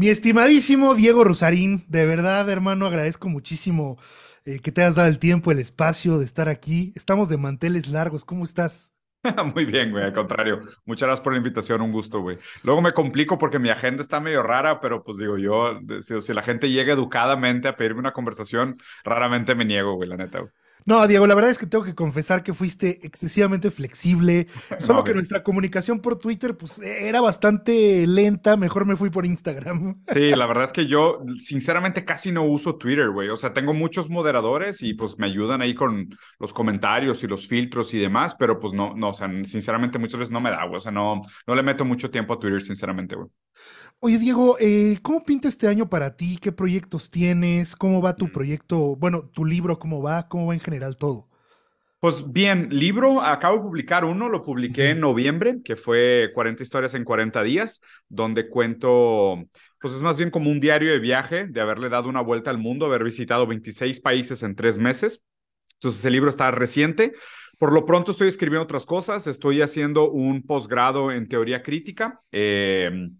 Mi estimadísimo Diego Rosarín, de verdad, hermano, agradezco muchísimo eh, que te hayas dado el tiempo, el espacio de estar aquí. Estamos de manteles largos, ¿cómo estás? Muy bien, güey, al contrario. Muchas gracias por la invitación, un gusto, güey. Luego me complico porque mi agenda está medio rara, pero pues digo yo, si, si la gente llega educadamente a pedirme una conversación, raramente me niego, güey, la neta, no, Diego, la verdad es que tengo que confesar que fuiste excesivamente flexible, solo que nuestra comunicación por Twitter pues e-, era bastante lenta, mejor me fui por Instagram. Sí, la verdad es que yo sinceramente casi no uso Twitter, güey, o sea, tengo muchos moderadores y pues me ayudan ahí con los comentarios y los filtros y demás, pero pues no, no, o sea, sinceramente muchas veces no me da, güey, o sea, no, no le meto mucho tiempo a Twitter, sinceramente, güey. Oye, Diego, eh, ¿cómo pinta este año para ti? ¿Qué proyectos tienes? ¿Cómo va tu mm. proyecto? Bueno, tu libro, ¿cómo va? ¿Cómo va en general todo? Pues bien, libro, acabo de publicar uno, lo publiqué en noviembre, que fue 40 historias en 40 días, donde cuento, pues es más bien como un diario de viaje, de haberle dado una vuelta al mundo, haber visitado 26 países en tres meses. Entonces, el libro está reciente. Por lo pronto estoy escribiendo otras cosas, estoy haciendo un posgrado en teoría crítica. Eh,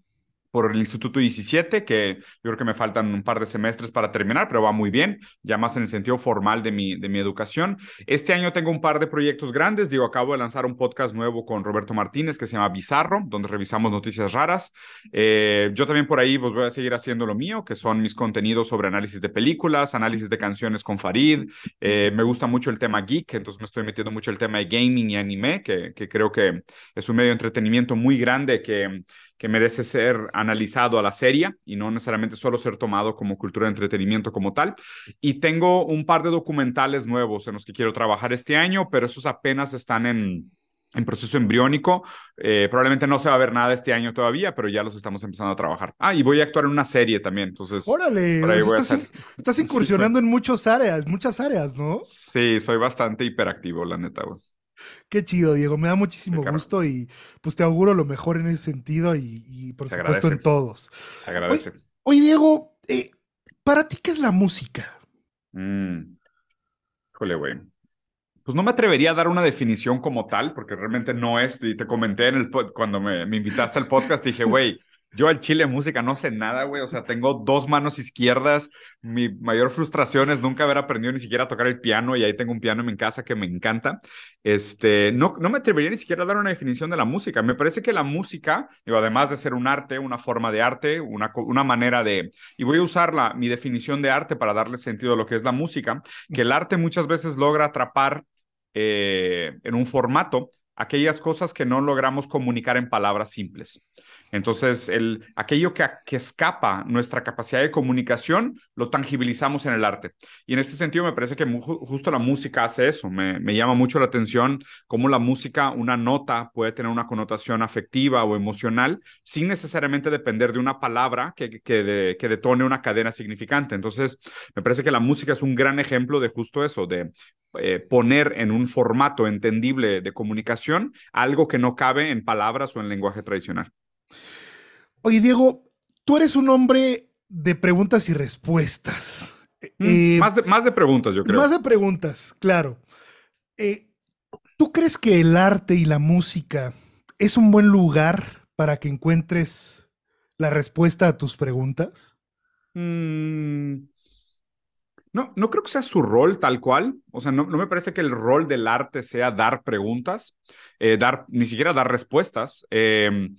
por el Instituto 17, que yo creo que me faltan un par de semestres para terminar, pero va muy bien, ya más en el sentido formal de mi, de mi educación. Este año tengo un par de proyectos grandes, digo, acabo de lanzar un podcast nuevo con Roberto Martínez que se llama Bizarro, donde revisamos noticias raras. Eh, yo también por ahí pues, voy a seguir haciendo lo mío, que son mis contenidos sobre análisis de películas, análisis de canciones con Farid. Eh, me gusta mucho el tema geek, entonces me estoy metiendo mucho el tema de gaming y anime, que, que creo que es un medio de entretenimiento muy grande que que merece ser analizado a la serie y no necesariamente solo ser tomado como cultura de entretenimiento como tal. Y tengo un par de documentales nuevos en los que quiero trabajar este año, pero esos apenas están en, en proceso embriónico. Eh, probablemente no se va a ver nada este año todavía, pero ya los estamos empezando a trabajar. Ah, y voy a actuar en una serie también, entonces... Órale, ahí estás, incursionando en muchas áreas, muchas áreas, ¿no? Sí, soy bastante hiperactivo, la neta. Qué chido, Diego. Me da muchísimo gusto y pues te auguro lo mejor en ese sentido y, por supuesto en todos. agradece. Oye, Diego, eh, ¿para ti qué es la música? Mm. Híjole, güey. Pues no me atrevería a dar una definición como tal, porque realmente no es, y te comenté en el cuando me, me invitaste al podcast, dije, güey, yo al chile música no sé nada, güey. O sea, tengo dos manos izquierdas. Mi mayor frustración es nunca haber aprendido ni siquiera a tocar el piano y ahí tengo un piano en mi casa que me encanta. Este, no, no me atrevería ni siquiera a dar una definición de la música. Me parece que la música, digo, además de ser un arte, una forma de arte, una, una manera de... Y voy a usar la, mi definición de arte para darle sentido a lo que es la música, que el arte muchas veces logra atrapar eh, en un formato aquellas cosas que no logramos comunicar en palabras simples. Entonces, el, aquello que, que, escapa nuestra capacidad de comunicación, lo tangibilizamos en el arte. Y en ese sentido, me parece que justo la música hace eso. Me, llama mucho la atención cómo la música, una nota, puede tener una connotación afectiva o emocional sin necesariamente depender de una palabra que, que, detone una cadena significante. Entonces, me parece que la música es un gran ejemplo de justo eso, de eh, poner en un formato entendible de comunicación algo que no cabe en palabras o en lenguaje tradicional. Oye, Diego, tú eres un hombre de preguntas y respuestas. Mm, eh, más, de, preguntas, yo creo. Más de preguntas, claro. Eh, ¿Tú crees que el arte y la música es un buen lugar para que encuentres la respuesta a tus preguntas? Mm, no, no creo que sea su rol tal cual. O sea, no, me parece que el rol del arte sea dar preguntas, eh, dar, ni siquiera dar respuestas. Em,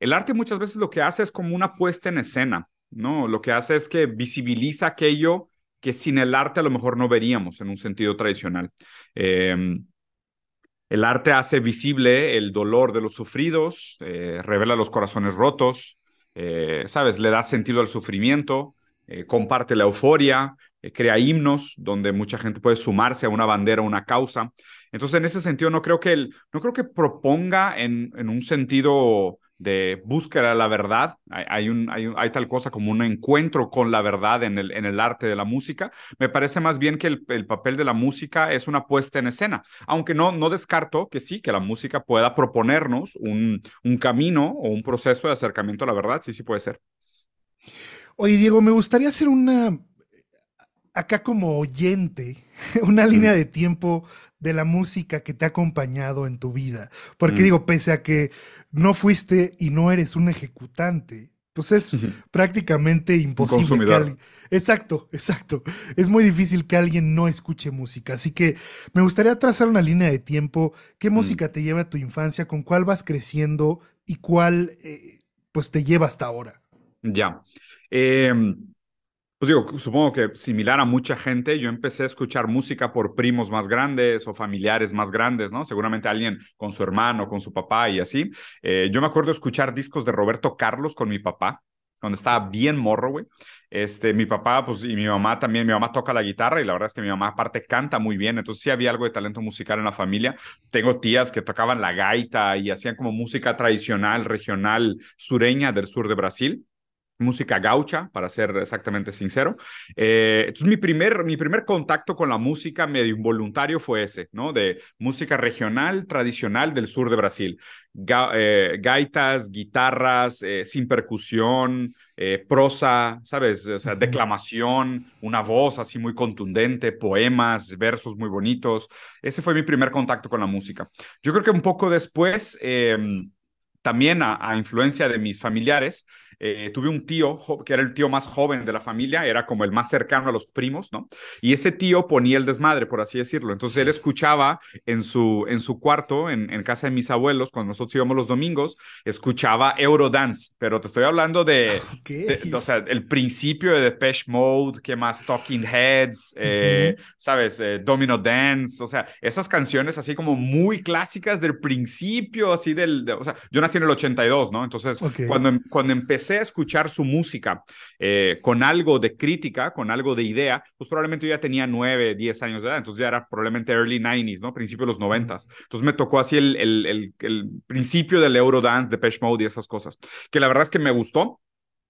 el arte muchas veces lo que hace es como una puesta en escena, ¿no? Lo que hace es que visibiliza aquello que sin el arte a lo mejor no veríamos en un sentido tradicional. Em, el arte hace visible el dolor de los sufridos, eh, revela los corazones rotos, eh, ¿sabes? Le da sentido al sufrimiento, eh, comparte la euforia, crea himnos donde mucha gente puede sumarse a una bandera, a una causa. Entonces, en ese sentido, no creo que, no creo que proponga en un sentido de búsqueda de la verdad. Hay, hay, tal cosa como un encuentro con la verdad en el, en el arte de la música. Me parece más bien que el, papel de la música es una puesta en escena, aunque no, no descarto que sí, que la música pueda proponernos un, un camino o un proceso de acercamiento a la verdad. Sí, sí puede ser. Oye, Diego, me gustaría hacer una acá como oyente una línea mm. de tiempo de la música que te ha acompañado en tu vida. Porque mm. digo, pese a que no fuiste y no eres un ejecutante, pues es prácticamente imposible. Que alguien. Exacto, exacto. Es muy difícil que alguien no escuche música. Así que me gustaría trazar una línea de tiempo. ¿Qué mm. música te lleva a tu infancia? ¿Con cuál vas creciendo? ¿Y cuál eh, pues te lleva hasta ahora? Ya. Eh, pues digo, supongo que similar a mucha gente, yo empecé a escuchar música por primos más grandes o familiares más grandes, ¿no? Seguramente alguien con su hermano, con su papá y así. Eh, yo me acuerdo escuchar discos de Roberto Carlos con mi papá, cuando estaba bien morro, güey. Este, mi papá, pues, y mi mamá también, mi mamá toca la guitarra y la verdad es que mi mamá aparte canta muy bien, entonces sí había algo de talento musical en la familia. Tengo tías que tocaban la gaita y hacían como música tradicional, regional, sureña del sur de Brasil música gaucha, para ser exactamente sincero. Eh, entonces, mi primer, mi primer contacto con la música medio involuntario fue ese, ¿no? De música regional tradicional del sur de Brasil. Eh, gaitas, guitarras, eh, sin percusión, prosa, ¿sabes? O sea, declamación, una voz así muy contundente, poemas, versos muy bonitos. Ese fue mi primer contacto con la música. Yo creo que un poco después, em, también a influencia de mis familiares, eh, tuve un tío que era el tío más joven de la familia, era como el más cercano a los primos, ¿no? Y ese tío ponía el desmadre, por así decirlo. Entonces él escuchaba en su, en su cuarto, en, en casa de mis abuelos, cuando nosotros íbamos los domingos, escuchaba Eurodance, pero te estoy hablando de, ah, o sea, el principio de Depeche Mode, que más Talking Heads, eh, ¿sabes? Eh, Domino Dance, o sea, esas canciones así como muy clásicas del principio, así del, o sea, yo nací en el 82, ¿no? Entonces, cuando, em, cuando empecé a escuchar su música eh, con algo de crítica, con algo de idea, pues probablemente yo ya tenía 9, 10 años de edad, entonces ya era probablemente early 90s, ¿no? Principio de los 90 Entonces me tocó así el, el, el, principio del Eurodance, de Pesh Mode y esas cosas, que la verdad es que me gustó.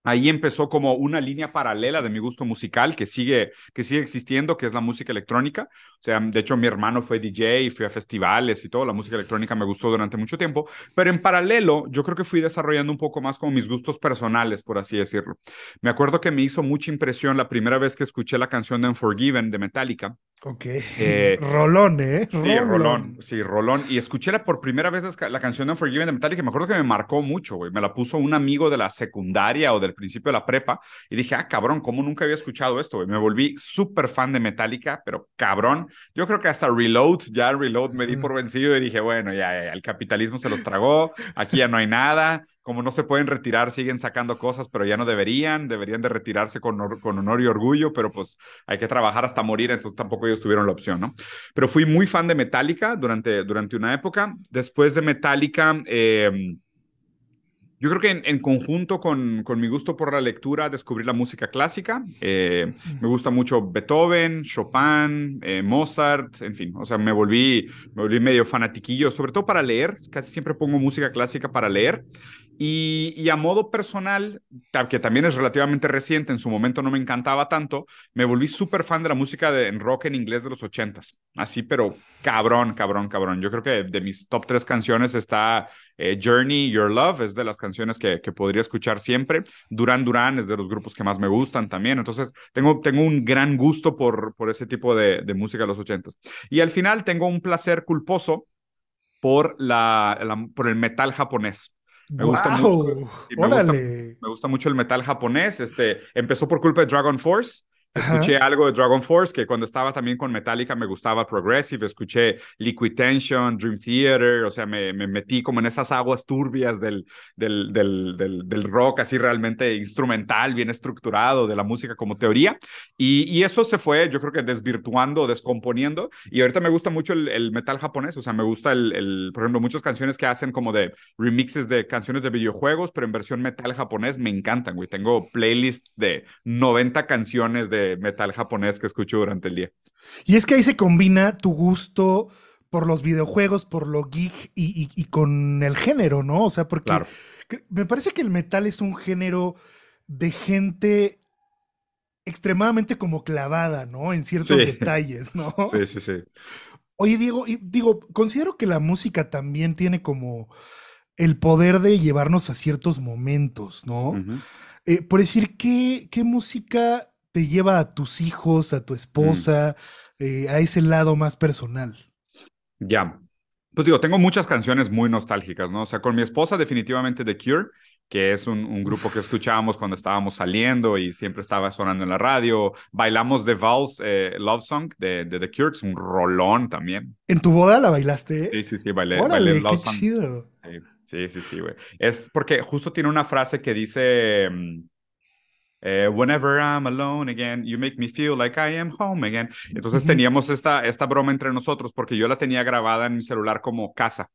Ahí empezó como una línea paralela de mi gusto musical que sigue, que sigue existiendo, que es la música electrónica. O sea, de hecho mi hermano fue DJ, y fui a festivales y todo, la música electrónica me gustó durante mucho tiempo, pero en paralelo yo creo que fui desarrollando un poco más como mis gustos personales, por así decirlo. Me acuerdo que me hizo mucha impresión la primera vez que escuché la canción de Unforgiven de Metallica. Ok. Eh, rolón, ¿eh? Sí, rolón. Sí, rolón. Y escuché por primera vez la, canción de Unforgiven de Metallica me acuerdo que me marcó mucho, güey. Me la puso un amigo de la secundaria o de al principio de la prepa y dije, ah, cabrón, como nunca había escuchado esto? Y me volví súper fan de Metallica, pero cabrón, yo creo que hasta Reload, ya Reload me di por vencido y dije, bueno, ya, el capitalismo se los tragó, aquí ya no hay nada, como no se pueden retirar, siguen sacando cosas, pero ya no deberían, deberían de retirarse con, con, honor y orgullo, pero pues hay que trabajar hasta morir, entonces tampoco ellos tuvieron la opción, ¿no? Pero fui muy fan de Metallica durante, durante una época, después de Metallica... Eh, yo creo que en, conjunto con, con, mi gusto por la lectura, descubrí la música clásica. Eh, me gusta mucho Beethoven, Chopin, eh, Mozart, en fin. O sea, me volví, me volví medio fanatiquillo, sobre todo para leer. Casi siempre pongo música clásica para leer. Y, a modo personal, que también es relativamente reciente, en su momento no me encantaba tanto, me volví súper fan de la música de en rock en inglés de los ochentas. Así, pero cabrón, cabrón, cabrón. Yo creo que de, mis top tres canciones está eh, Journey, Your Love, es de las canciones que, podría escuchar siempre. Duran Duran es de los grupos que más me gustan también. Entonces, tengo, tengo un gran gusto por, por ese tipo de, música de los ochentas. Y al final tengo un placer culposo por, por el metal japonés. Me, gusta mucho, mucho el metal japonés. Este, empezó por culpa de Dragon Force Escuché algo de Dragon Force, que cuando estaba también con Metallica me gustaba Progressive, escuché Liquid Tension, Dream Theater, o sea, me, me metí como en esas aguas turbias del del, del, del, rock así realmente instrumental, bien estructurado, de la música como teoría. Y, y eso se fue, yo creo que desvirtuando, descomponiendo. Y ahorita me gusta mucho el, metal japonés, o sea, me gusta, el, el, por ejemplo, muchas canciones que hacen como de remixes de canciones de videojuegos, pero en versión metal japonés me encantan, güey. Tengo playlists de 90 canciones de metal japonés que escucho durante el día. Y es que ahí se combina tu gusto por los videojuegos, por lo geek y, con el género, ¿no? O sea, porque me parece que el metal es un género de gente extremadamente como clavada, ¿no? En ciertos detalles, ¿no? Sí, sí, sí. Oye, Diego, y, digo, considero que la música también tiene como el poder de llevarnos a ciertos momentos, ¿no? Eh, por decir, ¿qué, ¿qué música te lleva a tus hijos, a tu mm. esposa, eh, a ese lado más personal. Ya. Pues digo, tengo muchas canciones muy nostálgicas, ¿no? O sea, con mi esposa definitivamente The Cure, que es un, grupo que escuchábamos cuando estábamos saliendo y siempre estaba sonando en la radio. Bailamos The Vals, eh, Love Song de, The Cure, es un rolón también. ¿En tu boda la bailaste? Sí, sí, sí, bailé, Love qué Song. Sí, sí, sí, güey. es porque justo tiene una frase que dice... Mm, eh, whenever I'm alone again, you make me feel like I am home again. Entonces teníamos esta, esta broma entre nosotros porque yo la tenía grabada en mi celular como casa.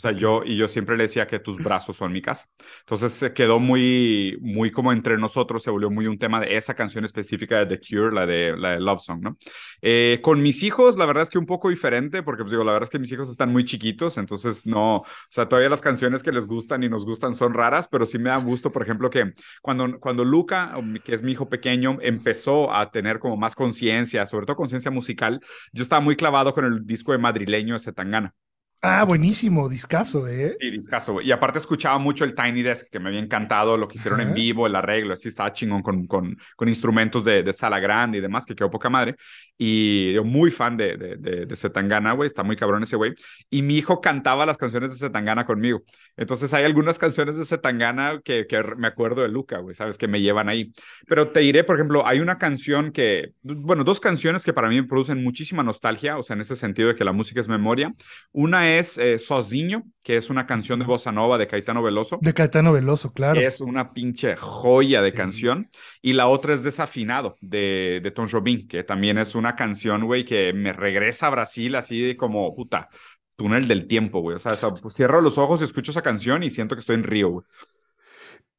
O sea, yo, y yo siempre le decía que tus brazos son mi casa. Entonces se quedó muy, muy como entre nosotros, se volvió muy un tema de esa canción específica de The Cure, la de, la Love Song, ¿no? Eh, con mis hijos, la verdad es que un poco diferente, porque pues digo, la verdad es que mis hijos están muy chiquitos, entonces no, o sea, todavía las canciones que les gustan y nos gustan son raras, pero sí me da gusto, por ejemplo, que cuando, cuando Luca, um, que es mi hijo pequeño, empezó a tener como más conciencia, sobre todo conciencia musical, yo estaba muy clavado con el disco de madrileño ese Tangana. Ah, buenísimo, discaso, ¿eh? Sí, discaso, Y aparte escuchaba mucho el Tiny Desk, que me había encantado lo que hicieron en vivo, el arreglo, así estaba chingón con, con, instrumentos de, de, sala grande y demás, que quedó poca madre. Y yo muy fan de, de, de, güey, está muy cabrón ese güey. Y mi hijo cantaba las canciones de Setangana conmigo. Entonces hay algunas canciones de Setangana que, me acuerdo de Luca, güey, ¿sabes? Que me llevan ahí. Pero te diré, por ejemplo, hay una canción que, bueno, dos canciones que para mí producen muchísima nostalgia, o sea, en ese sentido de que la música es memoria. Una es es eh, Sozinho, que es una canción de Bossa Nova de Caetano Veloso. De Caetano Veloso, claro. Es una pinche joya de canción. Y la otra es Desafinado de, de Tom Jobim, que también es una canción, güey, que me regresa a Brasil así como, puta, túnel del tiempo, güey. O sea, pues, cierro los ojos y escucho esa canción y siento que estoy en Río, güey.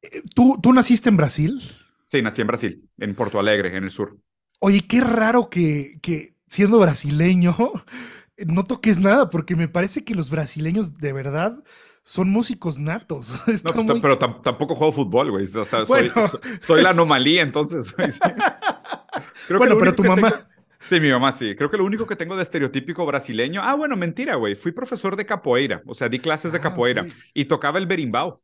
Eh, ¿Tú, ¿Tú naciste en Brasil? Sí, nací en Brasil, en Porto Alegre, en el sur. Oye, qué raro que, que siendo brasileño no toques nada, porque me parece que los brasileños de verdad son músicos natos. Pues, pero tampoco juego fútbol, güey. O sea, soy, la anomalía, entonces. Creo bueno, pero tu mamá. Sí, mi mamá sí. Creo que lo único que tengo de estereotípico brasileño. Ah, bueno, mentira, güey. Fui profesor de capoeira. O sea, di clases de ah, capoeira. Y tocaba el berimbau.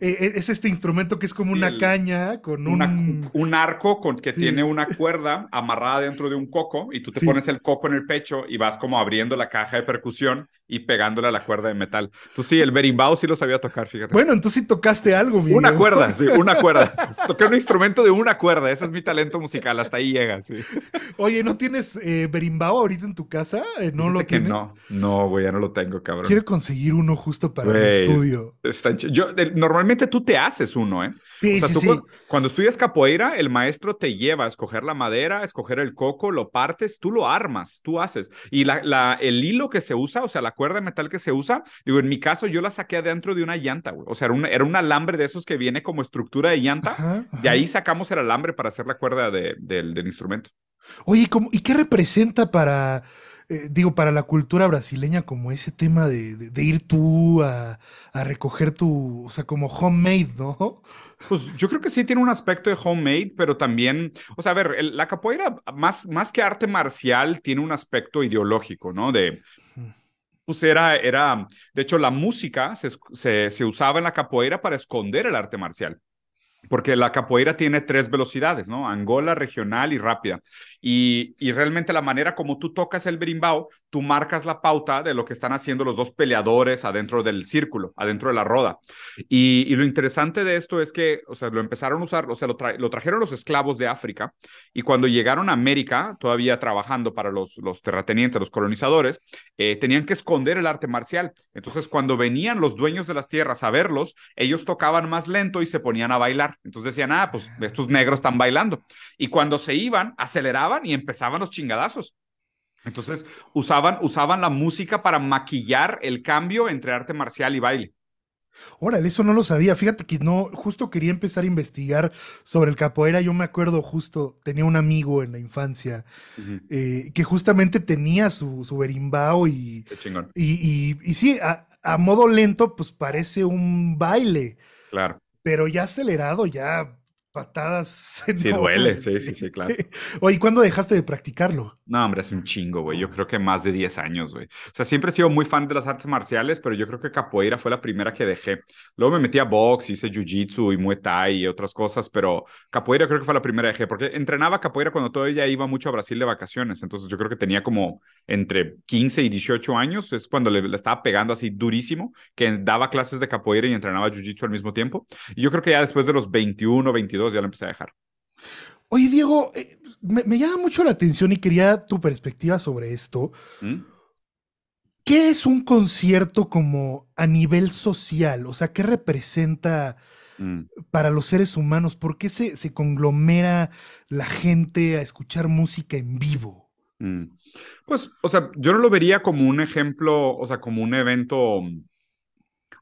E, e, es este instrumento que es como una caña con un... un arco con, que tiene una cuerda amarrada dentro de un coco y tú te pones el coco en el pecho y vas como abriendo la caja de percusión y pegándole a la cuerda de metal. Tú sí, el berimbau sí lo sabía tocar, fíjate. Bueno, entonces sí tocaste algo, Una cuerda, sí, una cuerda. Toqué un instrumento de una cuerda, ese es mi talento musical, hasta ahí llega, sí. Oye, ¿no tienes eh, berimbau ahorita en tu casa? Eh, ¿No lo tiene no, no, güey, ya no lo tengo, cabrón. Quiero conseguir uno justo para el estudio. Está yo, normalmente Realmente tú te haces uno, ¿eh? Sí, sí, Cuando, estudias capoeira, el maestro te lleva a escoger la madera, a escoger el coco, lo partes, tú lo armas, tú haces. Y la, el hilo que se usa, o sea, la cuerda de metal que se usa, digo, en mi caso yo la saqué adentro de una llanta, güey. O sea, era un, era un alambre de esos que viene como estructura de llanta. De ahí sacamos el alambre para hacer la cuerda del, instrumento. Oye, ¿y qué representa para, eh, digo, para la cultura brasileña, como ese tema de, ir tú a, recoger tu, o sea, como homemade, ¿no? Pues yo creo que sí tiene un aspecto de homemade, pero también, o sea, a ver, la capoeira, más, más que arte marcial, tiene un aspecto ideológico, ¿no? De, pues era, era, de hecho, la música se usaba en la capoeira para esconder el arte marcial porque la capoeira tiene tres velocidades, ¿no? Angola, regional y rápida. Y, realmente la manera como tú tocas el berimbau, tú marcas la pauta de lo que están haciendo los dos peleadores adentro del círculo, adentro de la roda. Y, lo interesante de esto es que, o sea, lo empezaron a usar, o sea, lo, trajeron los esclavos de África y cuando llegaron a América, todavía trabajando para los, terratenientes, los colonizadores, eh, tenían que esconder el arte marcial. Entonces, cuando venían los dueños de las tierras a verlos, ellos tocaban más lento y se ponían a bailar. Entonces decían, ah, pues estos negros están bailando. Y cuando se iban, aceleraban y empezaban los chingadazos. Entonces usaban, usaban la música para maquillar el cambio entre arte marcial y baile. Órale, eso no lo sabía. Fíjate que no, justo quería empezar a investigar sobre el capoeira. Yo me acuerdo justo, tenía un amigo en la infancia eh, que justamente tenía su, su berimbao y, y, y, y, sí, a, modo lento, pues parece un baile. Claro pero ya acelerado, ya patadas. Sí, duele, sí, sí, sí, claro. Oye, ¿cuándo dejaste de practicarlo? No, hombre, hace un chingo, güey. Yo oh. creo que más de 10 años, güey. O sea, siempre he sido muy fan de las artes marciales, pero yo creo que capoeira fue la primera que dejé. Luego me metí a box, hice jiu-jitsu y muay thai y otras cosas, pero capoeira creo que fue la primera que dejé, porque entrenaba capoeira cuando todavía iba mucho a Brasil de vacaciones. Entonces yo creo que tenía como entre 15 y 18 años, es cuando le, estaba pegando así durísimo, que daba clases de capoeira y entrenaba jiu-jitsu al mismo tiempo. Y yo creo que ya después de los 21, 22, ya lo empecé a dejar. Oye, Diego, eh, me, llama mucho la atención y quería tu perspectiva sobre esto. ¿Mm? ¿Qué es un concierto como a nivel social? O sea, ¿qué representa mm. para los seres humanos? ¿Por qué se, conglomera la gente a escuchar música en vivo? Mm. Pues, o sea, yo no lo vería como un ejemplo, o sea, como un evento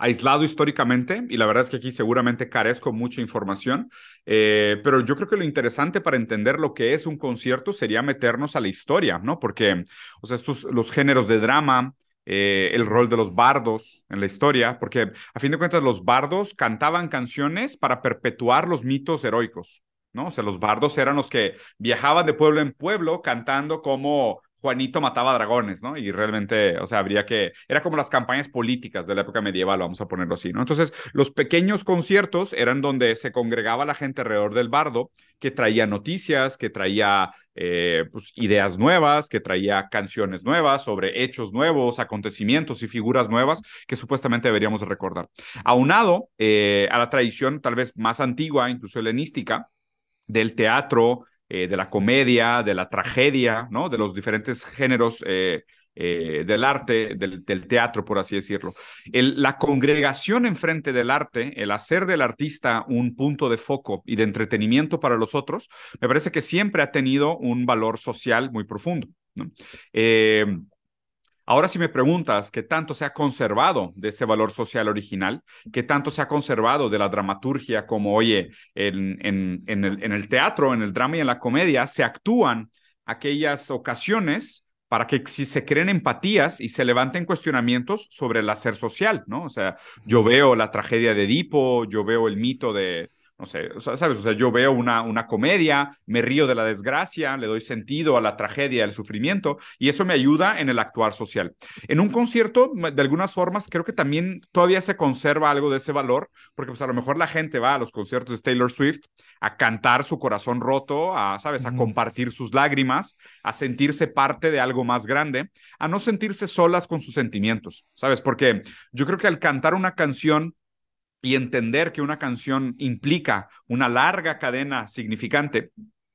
aislado históricamente y la verdad es que aquí seguramente carezco mucha información, eh, pero yo creo que lo interesante para entender lo que es un concierto sería meternos a la historia, ¿no? Porque, o sea, estos, los géneros de drama, eh, el rol de los bardos en la historia, porque a fin de cuentas los bardos cantaban canciones para perpetuar los mitos heroicos, ¿no? O sea, los bardos eran los que viajaban de pueblo en pueblo cantando como Juanito mataba dragones, ¿no? Y realmente, o sea, habría que, era como las campañas políticas de la época medieval, vamos a ponerlo así, ¿no? Entonces, los pequeños conciertos eran donde se congregaba la gente alrededor del bardo, que traía noticias, que traía eh, pues, ideas nuevas, que traía canciones nuevas sobre hechos nuevos, acontecimientos y figuras nuevas que supuestamente deberíamos recordar. Aunado eh, a la tradición tal vez más antigua, incluso helenística, del teatro, eh, de la comedia, de la tragedia, ¿no? De los diferentes géneros eh, eh, del arte, del, teatro, por así decirlo. la congregación enfrente del arte, el hacer del artista un punto de foco y de entretenimiento para los otros, me parece que siempre ha tenido un valor social muy profundo. Ahora, si me preguntas qué tanto se ha conservado de ese valor social original, qué tanto se ha conservado de la dramaturgia, como oye, en, el, el teatro, en el drama y en la comedia, se actúan aquellas ocasiones para que si se creen empatías y se levanten cuestionamientos sobre el hacer social, ¿no? O sea, yo veo la tragedia de Edipo, yo veo el mito de, no sé, sabes, o sea, yo veo una, una comedia, me río de la desgracia, le doy sentido a la tragedia, al sufrimiento, y eso me ayuda en el actuar social. En un concierto, de algunas formas, creo que también todavía se conserva algo de ese valor, porque pues a lo mejor la gente va a los conciertos de Taylor Swift a cantar su corazón roto, a, sabes, a compartir sus lágrimas, a sentirse parte de algo más grande, a no sentirse solas con sus sentimientos, sabes, porque yo creo que al cantar una canción y entender que una canción implica una larga cadena significante,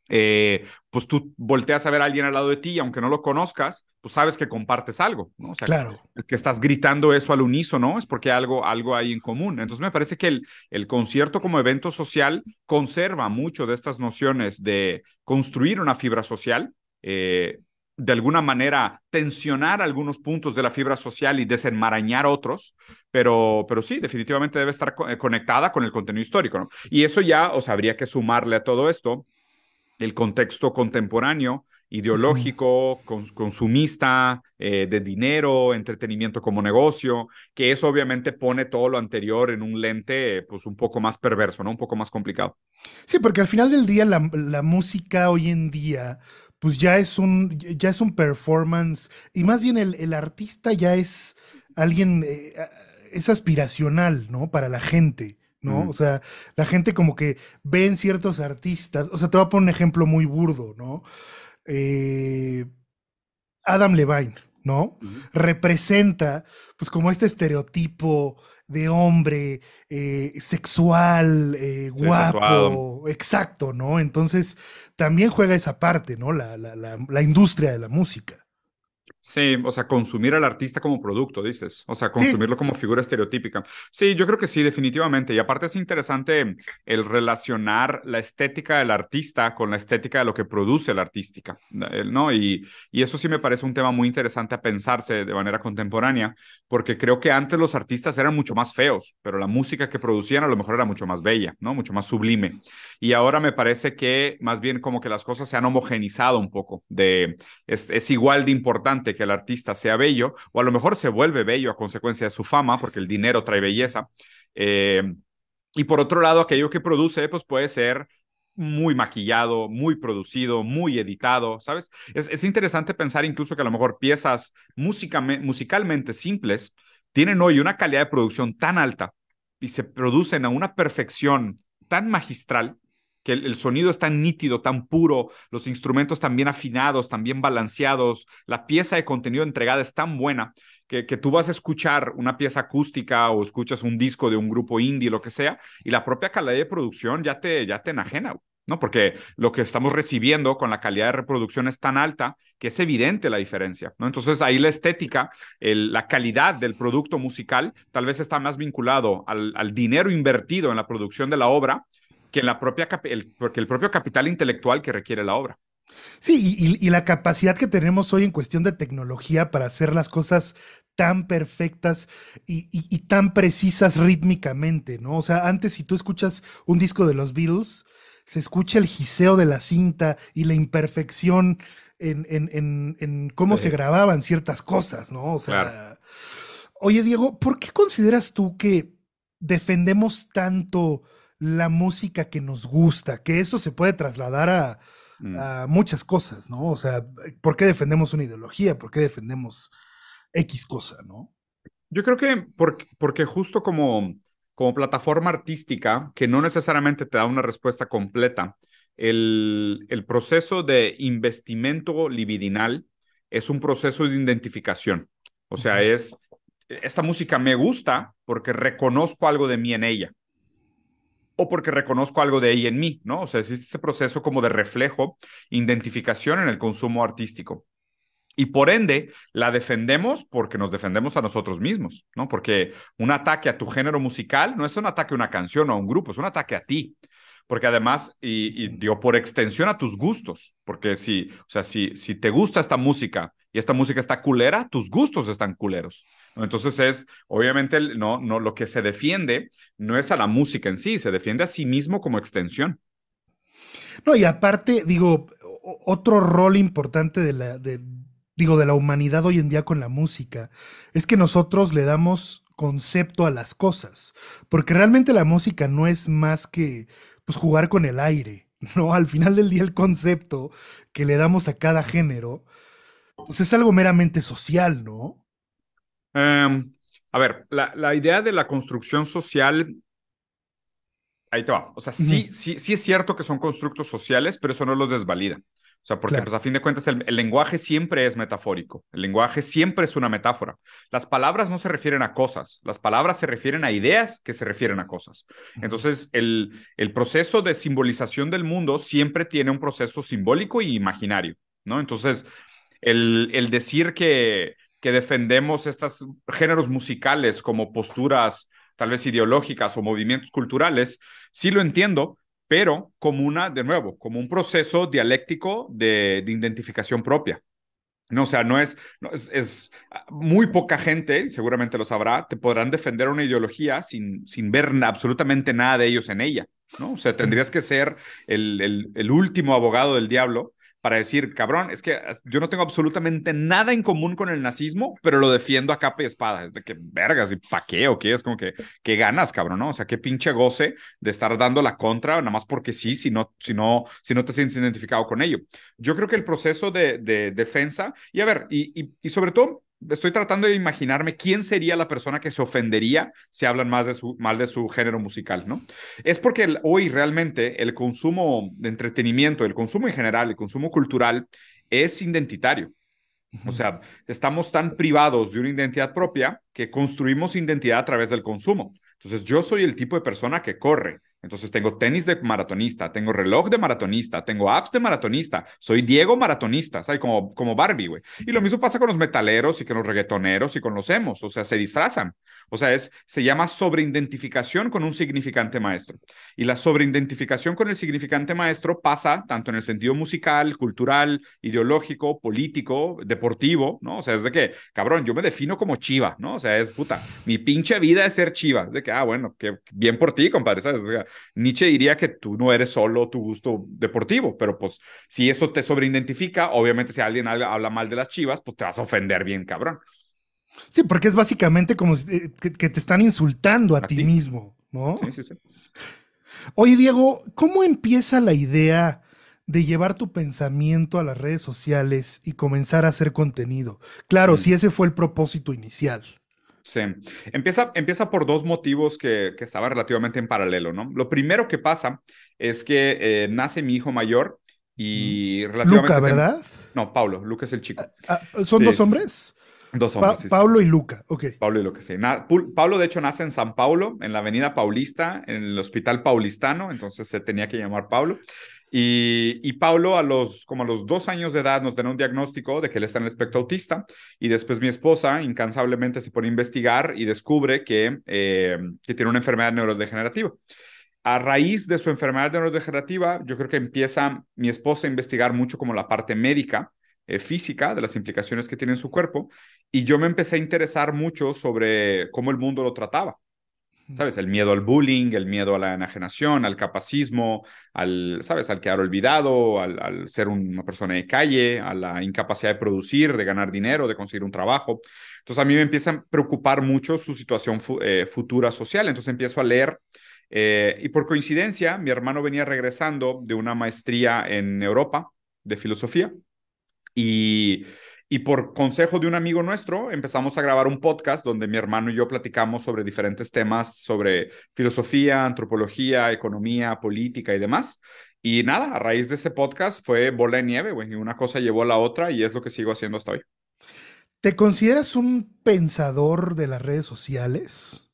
eh, pues tú volteas a ver a alguien al lado de ti y aunque no lo conozcas, pues sabes que compartes algo, ¿no? O claro. que, estás gritando eso al unísono es porque algo, algo hay en común. Entonces me parece que el, el concierto como evento social conserva mucho de estas nociones de construir una fibra social, eh, de alguna manera tensionar algunos puntos de la fibra social y desenmarañar otros, pero, pero sí, definitivamente debe estar eh, conectada con el contenido histórico. Y eso ya o sea, habría que sumarle a todo esto el contexto contemporáneo, ideológico, consumista, eh, de dinero, entretenimiento como negocio, que eso obviamente pone todo lo anterior en un lente pues un poco más perverso, ¿no? Un poco más complicado. Sí, porque al final del día la música hoy en día pues ya es un, ya es un performance, y más bien el, artista ya es alguien, eh, eh, es aspiracional, ¿no? Para la gente. ¿no? Mm. O sea, la gente como que ve en ciertos artistas, o sea, te voy a poner un ejemplo muy burdo, ¿no? Eh, Adam Levine, ¿no? Representa, pues, como este estereotipo de hombre eh, sexual, eh, guapo, exacto, ¿no? Entonces también juega esa parte, ¿no? la, la, la industria de la música. Sí, o sea, consumir al artista como producto, dices. O sea, consumirlo como figura estereotípica. Sí, yo creo que sí, definitivamente. Y aparte es interesante el relacionar la estética del artista con la estética de lo que produce la artística, ¿no? Y, y eso sí me parece un tema muy interesante a pensarse de manera contemporánea, porque creo que antes los artistas eran mucho más feos, pero la música que producían a lo mejor era mucho más bella, ¿no? Mucho más sublime. Y ahora me parece que más bien como que las cosas se han homogenizado un poco, de es, es igual de importante que el artista sea bello, o a lo mejor se vuelve bello a consecuencia de su fama, porque el dinero trae belleza. Eh, y por otro lado, aquello que produce, pues puede ser muy maquillado, muy producido, muy editado, ¿sabes? Es, es interesante pensar incluso que a lo mejor piezas musicalmente simples tienen hoy una calidad de producción tan alta y se producen a una perfección tan magistral que el, sonido es tan nítido, tan puro, los instrumentos tan bien afinados, tan bien balanceados, la pieza de contenido entregada es tan buena que, que tú vas a escuchar una pieza acústica o escuchas un disco de un grupo indie, lo que sea, y la propia calidad de producción ya te, ya te enajena. ¿no? Porque lo que estamos recibiendo con la calidad de reproducción es tan alta que es evidente la diferencia, ¿no? Entonces ahí la estética, la calidad del producto musical tal vez está más vinculado al, al, dinero invertido en la producción de la obra que la propia, el, porque el propio capital intelectual que requiere la obra. Sí, y, la capacidad que tenemos hoy en cuestión de tecnología para hacer las cosas tan perfectas y, tan precisas rítmicamente, ¿no? O sea, antes si tú escuchas un disco de los Beatles, se escucha el giseo de la cinta y la imperfección en, cómo se grababan ciertas cosas, ¿no? O sea, oye Diego, ¿por qué consideras tú que defendemos tanto la música que nos gusta, que eso se puede trasladar mm. a, muchas cosas, ¿no? O sea, ¿por qué defendemos una ideología? ¿Por qué defendemos X cosa, ¿no? Yo creo que porque, justo como, como plataforma artística, que no necesariamente te da una respuesta completa, el, proceso de investimento libidinal es un proceso de identificación. O sea, es, esta música me gusta porque reconozco algo de mí en ella o porque reconozco algo de ahí en mí, ¿no? O sea, existe ese proceso como de reflejo, identificación en el consumo artístico. Y por ende, la defendemos porque nos defendemos a nosotros mismos, ¿no? Porque un ataque a tu género musical no es un ataque a una canción o a un grupo, es un ataque a ti. Porque además, y, y digo, por extensión a tus gustos, porque si, o sea, si, si te gusta esta música y esta música está culera, tus gustos están culeros. Entonces es, obviamente, no, no, lo que se defiende no es a la música en sí, se defiende a sí mismo como extensión. No, y aparte, digo, otro rol importante de la, digo, de la humanidad hoy en día con la música es que nosotros le damos concepto a las cosas, porque realmente la música no es más que pues, jugar con el aire, ¿no? Al final del día el concepto que le damos a cada género pues es algo meramente social, ¿no? Em, a ver, la, idea de la construcción social, ahí te va. O sea, sí, sí, sí es cierto que son constructos sociales, pero eso no los desvalida. O sea, porque pues, a fin de cuentas el, lenguaje siempre es metafórico, el lenguaje siempre es una metáfora. Las palabras no se refieren a cosas, las palabras se refieren a ideas que se refieren a cosas. Entonces, el, el proceso de simbolización del mundo siempre tiene un proceso simbólico y e imaginario, ¿no? Entonces, el, decir que, defendemos estos géneros musicales como posturas tal vez ideológicas o movimientos culturales, sí lo entiendo, pero como una, de nuevo, como un proceso dialéctico de, identificación propia. No, o sea, no es, es, muy poca gente, seguramente lo sabrá, te podrán defender una ideología sin, sin ver absolutamente nada de ellos en ella, ¿no? O sea, tendrías que ser el último abogado del diablo para decir, cabrón, es que yo no tengo absolutamente nada en común con el nazismo, pero lo defiendo a capa y espada. de que vergas, ¿y pa' qué o qué? Es como que, ¿qué ganas, cabrón? ¿no? O sea, qué pinche goce de estar dando la contra, nada más porque sí, si no, si no, si no te sientes identificado con ello. Yo creo que el proceso de, de defensa, y a ver, y, y sobre todo, estoy tratando de imaginarme quién sería la persona que se ofendería si hablan más de su, mal de su género musical, ¿no? Es porque hoy realmente el consumo de entretenimiento, el consumo en general, el consumo cultural es identitario. O sea, estamos tan privados de una identidad propia que construimos identidad a través del consumo. Entonces, yo soy el tipo de persona que corre, entonces tengo tenis de maratonista, tengo reloj de maratonista, tengo apps de maratonista, soy Diego maratonista, ¿sabes? Como, como Barbie, güey. Y lo mismo pasa con los metaleros y con los reggaetoneros y con los emos, o sea, se disfrazan. O sea, es, se llama sobreidentificación con un significante maestro. Y la sobreidentificación con el significante maestro pasa tanto en el sentido musical, cultural, ideológico, político, deportivo, ¿no? O sea, es de que, cabrón, yo me defino como chiva, ¿no? O sea, es puta, mi pinche vida es ser chiva. Es de que, ah, bueno, que bien por ti, compadre, ¿sabes? O sea, Nietzsche diría que tú no eres solo tu gusto deportivo, pero pues si eso te sobreidentifica, obviamente si alguien habla mal de las chivas, pues te vas a ofender bien, cabrón. Sí, porque es básicamente como eh, que, te están insultando a, ti, mismo, ¿no? Sí, sí, sí. Oye, Diego, ¿cómo empieza la idea de llevar tu pensamiento a las redes sociales y comenzar a hacer contenido? Claro, mm. si ese fue el propósito inicial. Sí, empieza, empieza por dos motivos que, que estaban relativamente en paralelo, ¿no? Lo primero que pasa es que eh, nace mi hijo mayor y mm. relativamente... Luca, ¿verdad? No, Pablo. Luca es el chico. Ah, ah, ¿Son dos hombres? Dos hombres. sí, Pablo y Luca, ok. Pablo y Luca, sí. Pablo, de hecho, nace en San Paulo, en la Avenida Paulista, en el Hospital Paulistano, entonces se tenía que llamar Pablo. Y, y, Paulo, a los, como a los dos años de edad, nos dan un diagnóstico de que él está en el espectro autista. Y después mi esposa incansablemente se pone a investigar y descubre que, eh, que tiene una enfermedad neurodegenerativa. A raíz de su enfermedad neurodegenerativa, yo creo que empieza mi esposa a investigar mucho como la parte médica, eh, física, de las implicaciones que tiene en su cuerpo. Y yo me empecé a interesar mucho sobre cómo el mundo lo trataba ¿Sabes? El miedo al bullying, el miedo a la enajenación, al capacismo, al, ¿sabes? Al quedar olvidado, al, ser una persona de calle, a la incapacidad de producir, de ganar dinero, de conseguir un trabajo. Entonces a mí me empieza a preocupar mucho su situación eh, futura social. Entonces empiezo a leer eh, y por coincidencia mi hermano venía regresando de una maestría en Europa de filosofía y y por consejo de un amigo nuestro, empezamos a grabar un podcast donde mi hermano y yo platicamos sobre diferentes temas, sobre filosofía, antropología, economía, política y demás. Y nada, a raíz de ese podcast fue bola de nieve, güey, y una cosa llevó a la otra y es lo que sigo haciendo hasta hoy. ¿Te consideras un pensador de las redes sociales?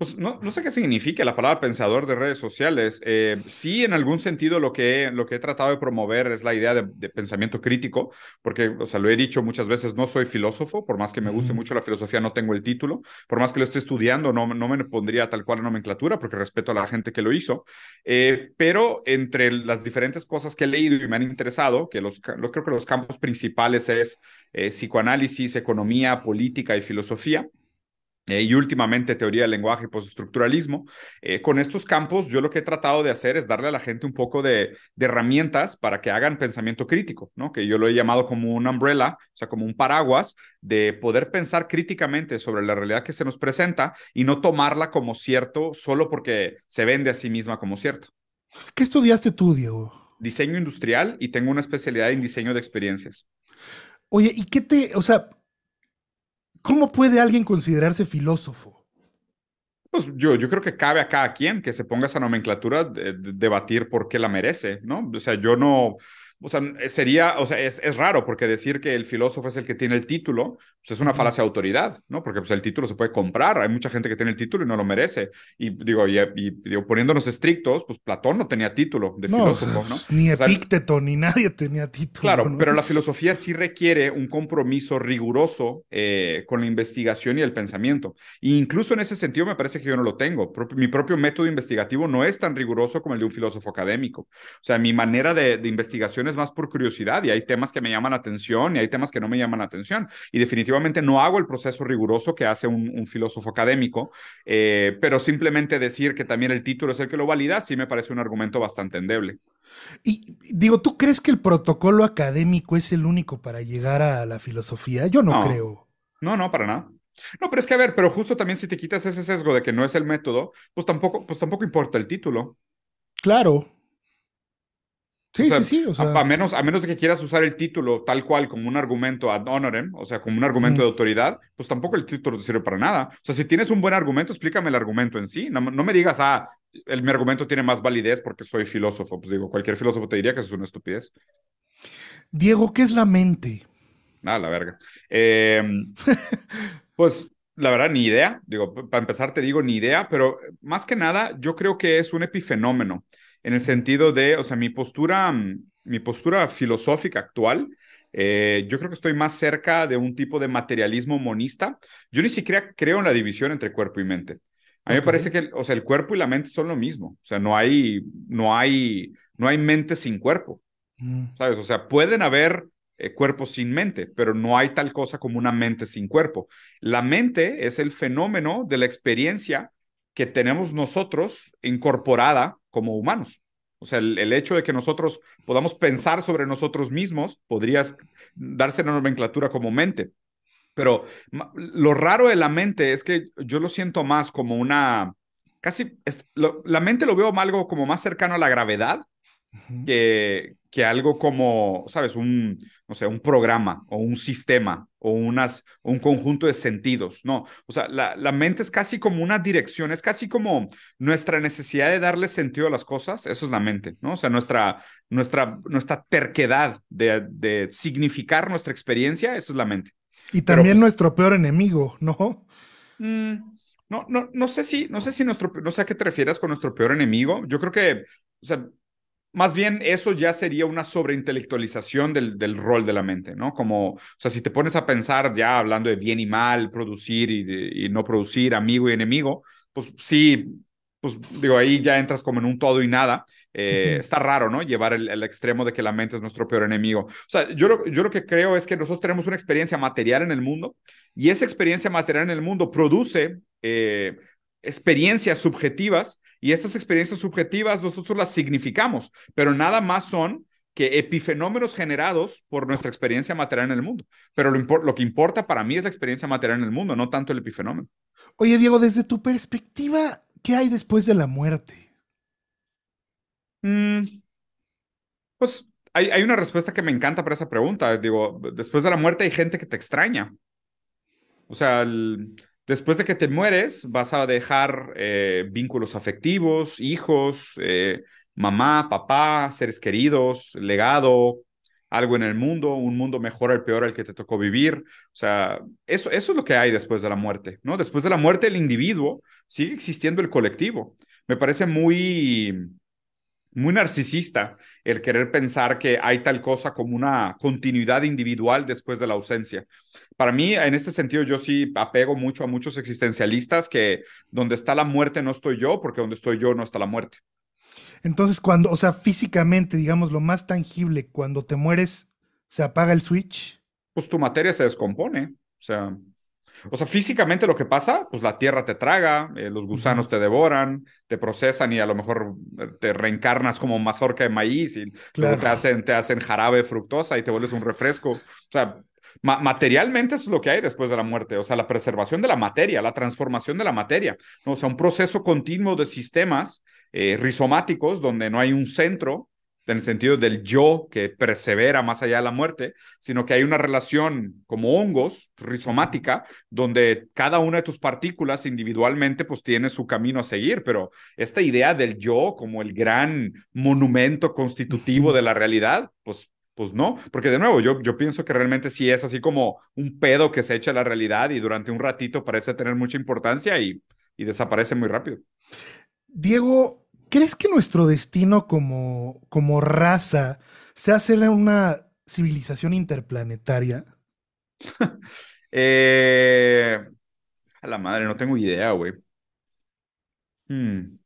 Pues no, sé qué significa la palabra pensador de redes sociales. Eh, sí, en algún sentido lo que, he, lo que he tratado de promover es la idea de, pensamiento crítico, porque, o sea, lo he dicho muchas veces, no soy filósofo, por más que me guste mucho la filosofía, no tengo el título, por más que lo esté estudiando, no, no me pondría tal cual nomenclatura, porque respeto a la gente que lo hizo, eh, pero entre las diferentes cosas que he leído y me han interesado, que los, lo, creo que los campos principales es eh, psicoanálisis, economía, política y filosofía, eh, y últimamente teoría del lenguaje y postestructuralismo. Eh, con estos campos, yo lo que he tratado de hacer es darle a la gente un poco de, herramientas para que hagan pensamiento crítico, ¿no? que yo lo he llamado como una umbrella, o sea, como un paraguas de poder pensar críticamente sobre la realidad que se nos presenta y no tomarla como cierto solo porque se vende a sí misma como cierto. ¿Qué estudiaste tú, Diego? Diseño industrial y tengo una especialidad en diseño de experiencias. Oye, ¿y qué te, o sea, ¿Cómo puede alguien considerarse filósofo? Pues yo, yo creo que cabe a cada quien que se ponga esa nomenclatura, debatir por qué la merece, ¿no? O sea, yo no, o sea, eh, sería, o sea, es, es, raro porque decir que el filósofo es el que tiene el título, pues es una falacia de autoridad, ¿no? Porque pues, el título se puede comprar, hay mucha gente que tiene el título y no lo merece. Y digo, y, poniéndonos estrictos, pues Platón no tenía título de filósofo, ¿no? Ni Epícteto, ni nadie tenía título. Claro, pero la filosofía sí requiere un compromiso riguroso eh, con la investigación y el pensamiento. E incluso en ese sentido me parece que yo no lo tengo. mi propio método investigativo no es tan riguroso como el de un filósofo académico. O sea, mi manera de, de investigación es más por curiosidad y hay temas que me llaman atención y hay temas que no me llaman atención. Y definitivamente no hago el proceso riguroso que hace un, filósofo académico, eh, pero simplemente decir que también el título es el que lo valida sí me parece un argumento bastante endeble. Y digo, ¿tú crees que el protocolo académico es el único para llegar a la filosofía? Yo no, no. creo. No, no, para nada. No, pero es que a ver, pero justo también si te quitas ese sesgo de que no es el método, pues tampoco, pues tampoco importa el título. Claro, Sí, sí, sí. a, menos, a menos de que quieras usar el título tal cual como un argumento ad honorem, o sea, como un argumento de autoridad, pues tampoco el título te sirve para nada. O sea, si tienes un buen argumento, explícame el argumento en sí. No, me digas, ah, el, mi argumento tiene más validez porque soy filósofo. Pues digo, cualquier filósofo te diría que eso es una estupidez. Diego, ¿qué es la mente? Nada, ah, la verga. Em, pues la verdad, ni idea. Digo, para empezar te digo ni idea, pero eh, más que nada, yo creo que es un epifenómeno en el sentido de, o sea, mi postura, mi postura filosófica actual, eh, yo creo que estoy más cerca de un tipo de materialismo monista. Yo ni siquiera creo en la división entre cuerpo y mente. A mí me parece que, o sea, el cuerpo y la mente son lo mismo. O sea, no hay, no hay, no hay mente sin cuerpo. Mm. ¿Sabes? O sea, pueden haber eh, cuerpos sin mente, pero no hay tal cosa como una mente sin cuerpo. La mente es el fenómeno de la experiencia que tenemos nosotros incorporada como humanos. O sea, el, hecho de que nosotros podamos pensar sobre nosotros mismos podría darse una nomenclatura como mente. Pero lo raro de la mente es que yo lo siento más como una, casi, la mente lo veo algo como más cercano a la gravedad que, que algo como, ¿sabes? Un, no sé, un programa o un sistema o unas, un conjunto de sentidos, ¿no? O sea, la, mente es casi como una dirección, es casi como nuestra necesidad de darle sentido a las cosas, eso es la mente, ¿no? O sea, nuestra, nuestra, nuestra terquedad de, significar nuestra experiencia, eso es la mente. Y también pues, nuestro peor enemigo, ¿no? Mm, no, no, no sé si, no sé si nuestro, no sé a qué te refieres con nuestro peor enemigo. Yo creo que, o sea, más bien eso ya sería una sobreintelectualización del, del rol de la mente, ¿no? Como, o sea, si te pones a pensar ya hablando de bien y mal, producir y, no producir, amigo y enemigo, pues sí, pues digo, ahí ya entras como en un todo y nada. Eh, está raro, ¿no? Llevar el, extremo de que la mente es nuestro peor enemigo. O sea, yo lo, yo lo que creo es que nosotros tenemos una experiencia material en el mundo y esa experiencia material en el mundo produce... Eh, experiencias subjetivas y estas experiencias subjetivas nosotros las significamos, pero nada más son que epifenómenos generados por nuestra experiencia material en el mundo. Pero lo, lo, que importa para mí es la experiencia material en el mundo, no tanto el epifenómeno. Oye, Diego, desde tu perspectiva, ¿qué hay después de la muerte? Mm, pues hay, hay, una respuesta que me encanta para esa pregunta. Digo, después de la muerte hay gente que te extraña. O sea, el, Después de que te mueres, vas a dejar eh, vínculos afectivos, hijos, eh, mamá, papá, seres queridos, legado, algo en el mundo, un mundo mejor al peor al que te tocó vivir. O sea, eso, eso es lo que hay después de la muerte, ¿no? Después de la muerte el individuo, sigue existiendo el colectivo. Me parece muy muy narcisista el querer pensar que hay tal cosa como una continuidad individual después de la ausencia. Para mí, en este sentido, yo sí apego mucho a muchos existencialistas que donde está la muerte no estoy yo, porque donde estoy yo no está la muerte. Entonces, cuando, o sea, físicamente, digamos, lo más tangible, cuando te mueres, se apaga el switch. Pues tu materia se descompone, o sea, o sea, físicamente lo que pasa, pues la tierra te traga, eh, los gusanos te devoran, te procesan y a lo mejor eh, te reencarnas como mazorca de maíz y te hacen, te hacen jarabe fructosa y te vuelves un refresco. O sea, materialmente es lo que hay después de la muerte. O sea, la preservación de la materia, la transformación de la materia. O sea, un proceso continuo de sistemas eh, rizomáticos donde no hay un centro en el sentido del yo que persevera más allá de la muerte, sino que hay una relación como hongos, rizomática, donde cada una de tus partículas individualmente pues tiene su camino a seguir, pero esta idea del yo como el gran monumento constitutivo de la realidad, pues pues no, porque de nuevo, yo, yo pienso que realmente sí es así como un pedo que se echa a la realidad y durante un ratito parece tener mucha importancia y, y desaparece muy rápido. Diego, ¿Crees que nuestro destino como, como raza sea ser una civilización interplanetaria? Eh, a la madre, no tengo idea, güey. Hmm.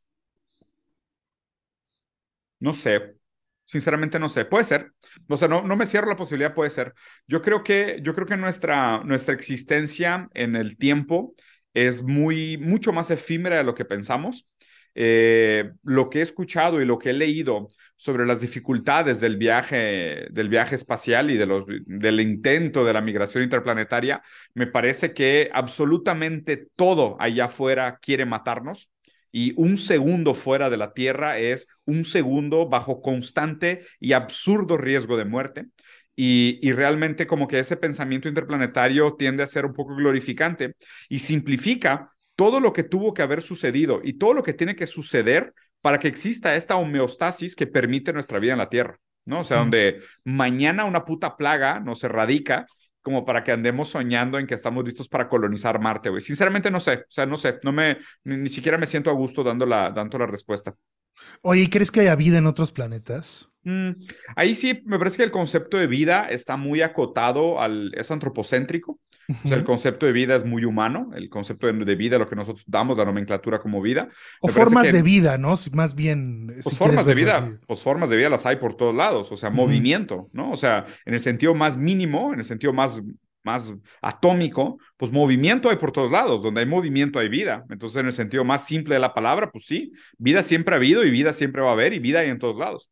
No sé. Sinceramente no sé, puede ser. O sea, no, no me cierro la posibilidad, puede ser. Yo creo que, yo creo que nuestra, nuestra existencia en el tiempo es muy, mucho más efímera de lo que pensamos. Eh, lo que he escuchado y lo que he leído sobre las dificultades del viaje, del viaje espacial y del intento de la migración interplanetaria, me parece que absolutamente todo allá afuera quiere matarnos y un segundo fuera de la Tierra es un segundo bajo constante y absurdo riesgo de muerte. Y, y, realmente como que ese pensamiento interplanetario tiende a ser un poco glorificante y simplifica todo lo que tuvo que haber sucedido y todo lo que tiene que suceder para que exista esta homeostasis que permite nuestra vida en la Tierra, ¿no? O sea, donde mañana una puta plaga nos erradica como para que andemos soñando en que estamos listos para colonizar Marte, güey. Sinceramente no sé, o sea, no sé, no me, ni, siquiera me siento a gusto dando la, dando la respuesta. Oye, ¿crees que haya vida en otros planetas? Mm, ahí sí, me parece que el concepto de vida está muy acotado al, es antropocéntrico, o sea, el concepto de vida es muy humano, el concepto de, vida, lo que nosotros damos, la nomenclatura como vida. O formas de vida, ¿no? más bien. Eh, pues formas de vida, o pues formas de vida las hay por todos lados, o sea, movimiento, ¿no? O sea, en el sentido más mínimo, en el sentido más más atómico, pues movimiento hay por todos lados, donde hay movimiento hay vida. Entonces, en el sentido más simple de la palabra, pues sí, vida siempre ha habido y vida siempre va a haber y vida hay en todos lados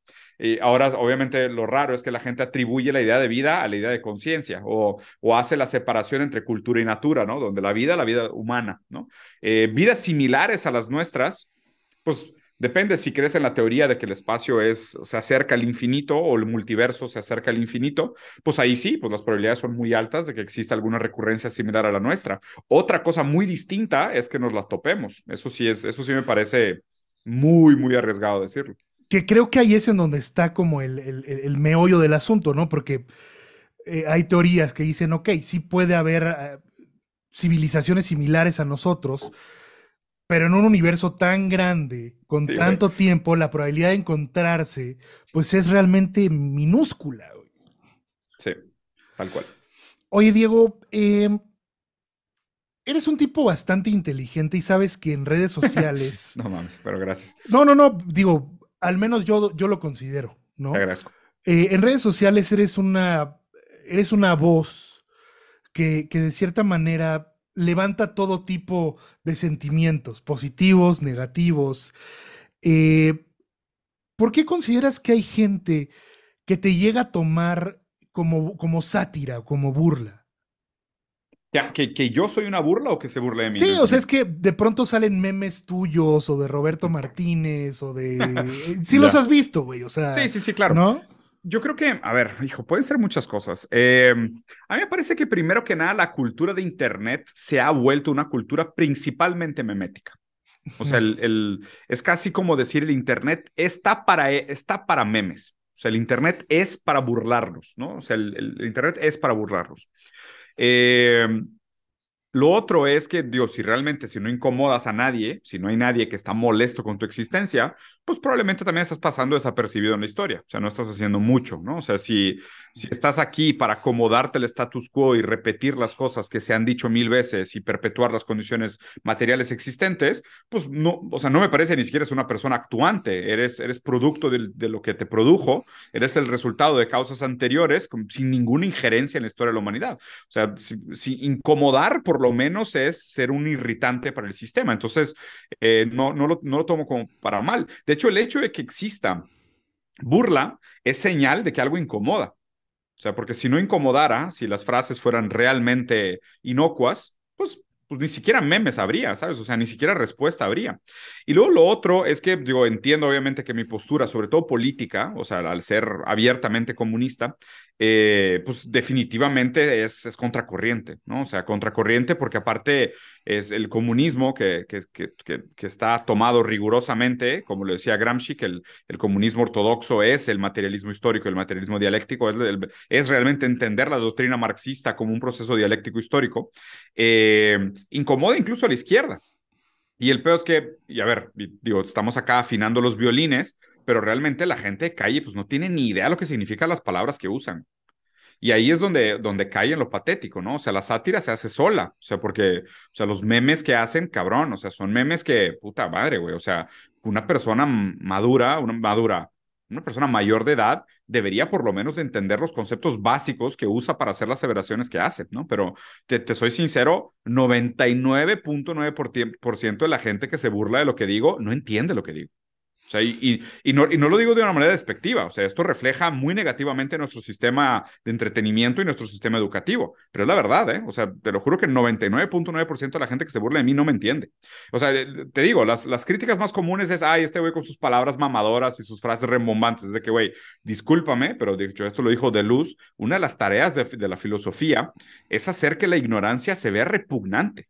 ahora, obviamente, lo raro es que la gente atribuye la idea de vida a la idea de conciencia o, o, hace la separación entre cultura y natura, ¿no? Donde la vida, la vida humana, ¿no? Eh, vidas similares a las nuestras, pues Depende si crees en la teoría de que el espacio es, se acerca al infinito o el multiverso se acerca al infinito, pues ahí sí, pues las probabilidades son muy altas de que exista alguna recurrencia similar a la nuestra. Otra cosa muy distinta es que nos las topemos. Eso sí es, eso sí me parece muy, muy arriesgado decirlo que creo que ahí es en donde está como el, meollo del asunto, ¿no? Porque eh, hay teorías que dicen, ok, sí puede haber eh, civilizaciones similares a nosotros, pero en un universo tan grande, con tanto tiempo, la probabilidad de encontrarse, pues es realmente minúscula. Sí, tal cual. Oye, Diego, em, Eres un tipo bastante inteligente y sabes que en redes sociales. no mames, pero gracias. No, no, no. Digo, al menos yo, yo lo considero, ¿no? Eh, en redes sociales eres una, eres una voz que, de cierta manera levanta todo tipo de sentimientos, positivos, negativos. Eh, ¿Por qué consideras que hay gente que te llega a tomar como, como sátira, como burla? ¿Que, yo soy una burla o que se burle de mí? Sí, o sea, es que de pronto salen memes tuyos o de Roberto Martínez o de... sí los has visto, güey, o sea... Sí, sí, sí, claro. ¿No? Yo creo que, a ver, hijo, pueden ser muchas cosas. Em, a mí me parece que primero que nada la cultura de Internet se ha vuelto una cultura principalmente memética. O sea, el, es casi como decir el Internet está para, e, está para memes. O sea, el Internet es para burlarnos, ¿no? O sea, el, el Internet es para burlarnos. Eh, lo otro es que, Dios, si realmente si no incomodas a nadie, si no hay nadie que está molesto con tu existencia, pues probablemente también estás pasando desapercibido en la historia, o sea, no estás haciendo mucho, ¿no? O sea, si, si estás aquí para acomodarte el status quo y repetir las cosas que se han dicho mil veces y perpetuar las condiciones materiales existentes, pues no, o sea, no me parece ni siquiera es una persona actuante, eres, eres producto de, lo que te produjo, eres el resultado de causas anteriores sin ninguna injerencia en la historia de la humanidad. O sea, si, incomodar por lo menos es ser un irritante para el sistema, entonces eh, no, no, lo, no lo tomo como para mal. De hecho, el hecho de que exista burla es señal de que algo incomoda. O sea, porque si no incomodara, si las frases fueran realmente inocuas, pues, pues ni siquiera memes habría, ¿sabes? O sea, ni siquiera respuesta habría. Y luego lo otro es que, yo entiendo obviamente que mi postura, sobre todo política, o sea, al ser abiertamente comunista, eh, pues definitivamente es, contracorriente, ¿no? O sea, contracorriente porque aparte es el comunismo que, que, está tomado rigurosamente, como lo decía Gramsci, que el, el, comunismo ortodoxo es el materialismo histórico, el materialismo dialéctico, es, realmente entender la doctrina marxista como un proceso dialéctico histórico, eh, incomoda incluso a la izquierda. Y el peor es que, y a ver, digo, estamos acá afinando los violines, pero realmente la gente de calle pues no tiene ni idea lo que significan las palabras que usan. Y ahí es donde, donde cae en lo patético, ¿no? O sea, la sátira se hace sola, o sea, porque, o sea, los memes que hacen, cabrón, o sea, son memes que, puta madre, güey, o sea, una persona madura, una madura, una persona mayor de edad debería por lo menos entender los conceptos básicos que usa para hacer las aseveraciones que hace, ¿no? Pero te, te soy sincero, 99.9% de la gente que se burla de lo que digo no entiende lo que digo sea, y, y, no, lo digo de una manera despectiva, o sea, esto refleja muy negativamente nuestro sistema de entretenimiento y nuestro sistema educativo, pero es la verdad, ¿eh? O sea, te lo juro que el 99.9% de la gente que se burla de mí no me entiende. O sea, te digo, las, las críticas más comunes es, ay, este güey con sus palabras mamadoras y sus frases rembombantes, de que, güey, discúlpame, pero dicho esto lo dijo de luz, una de las tareas de, de la filosofía es hacer que la ignorancia se vea repugnante.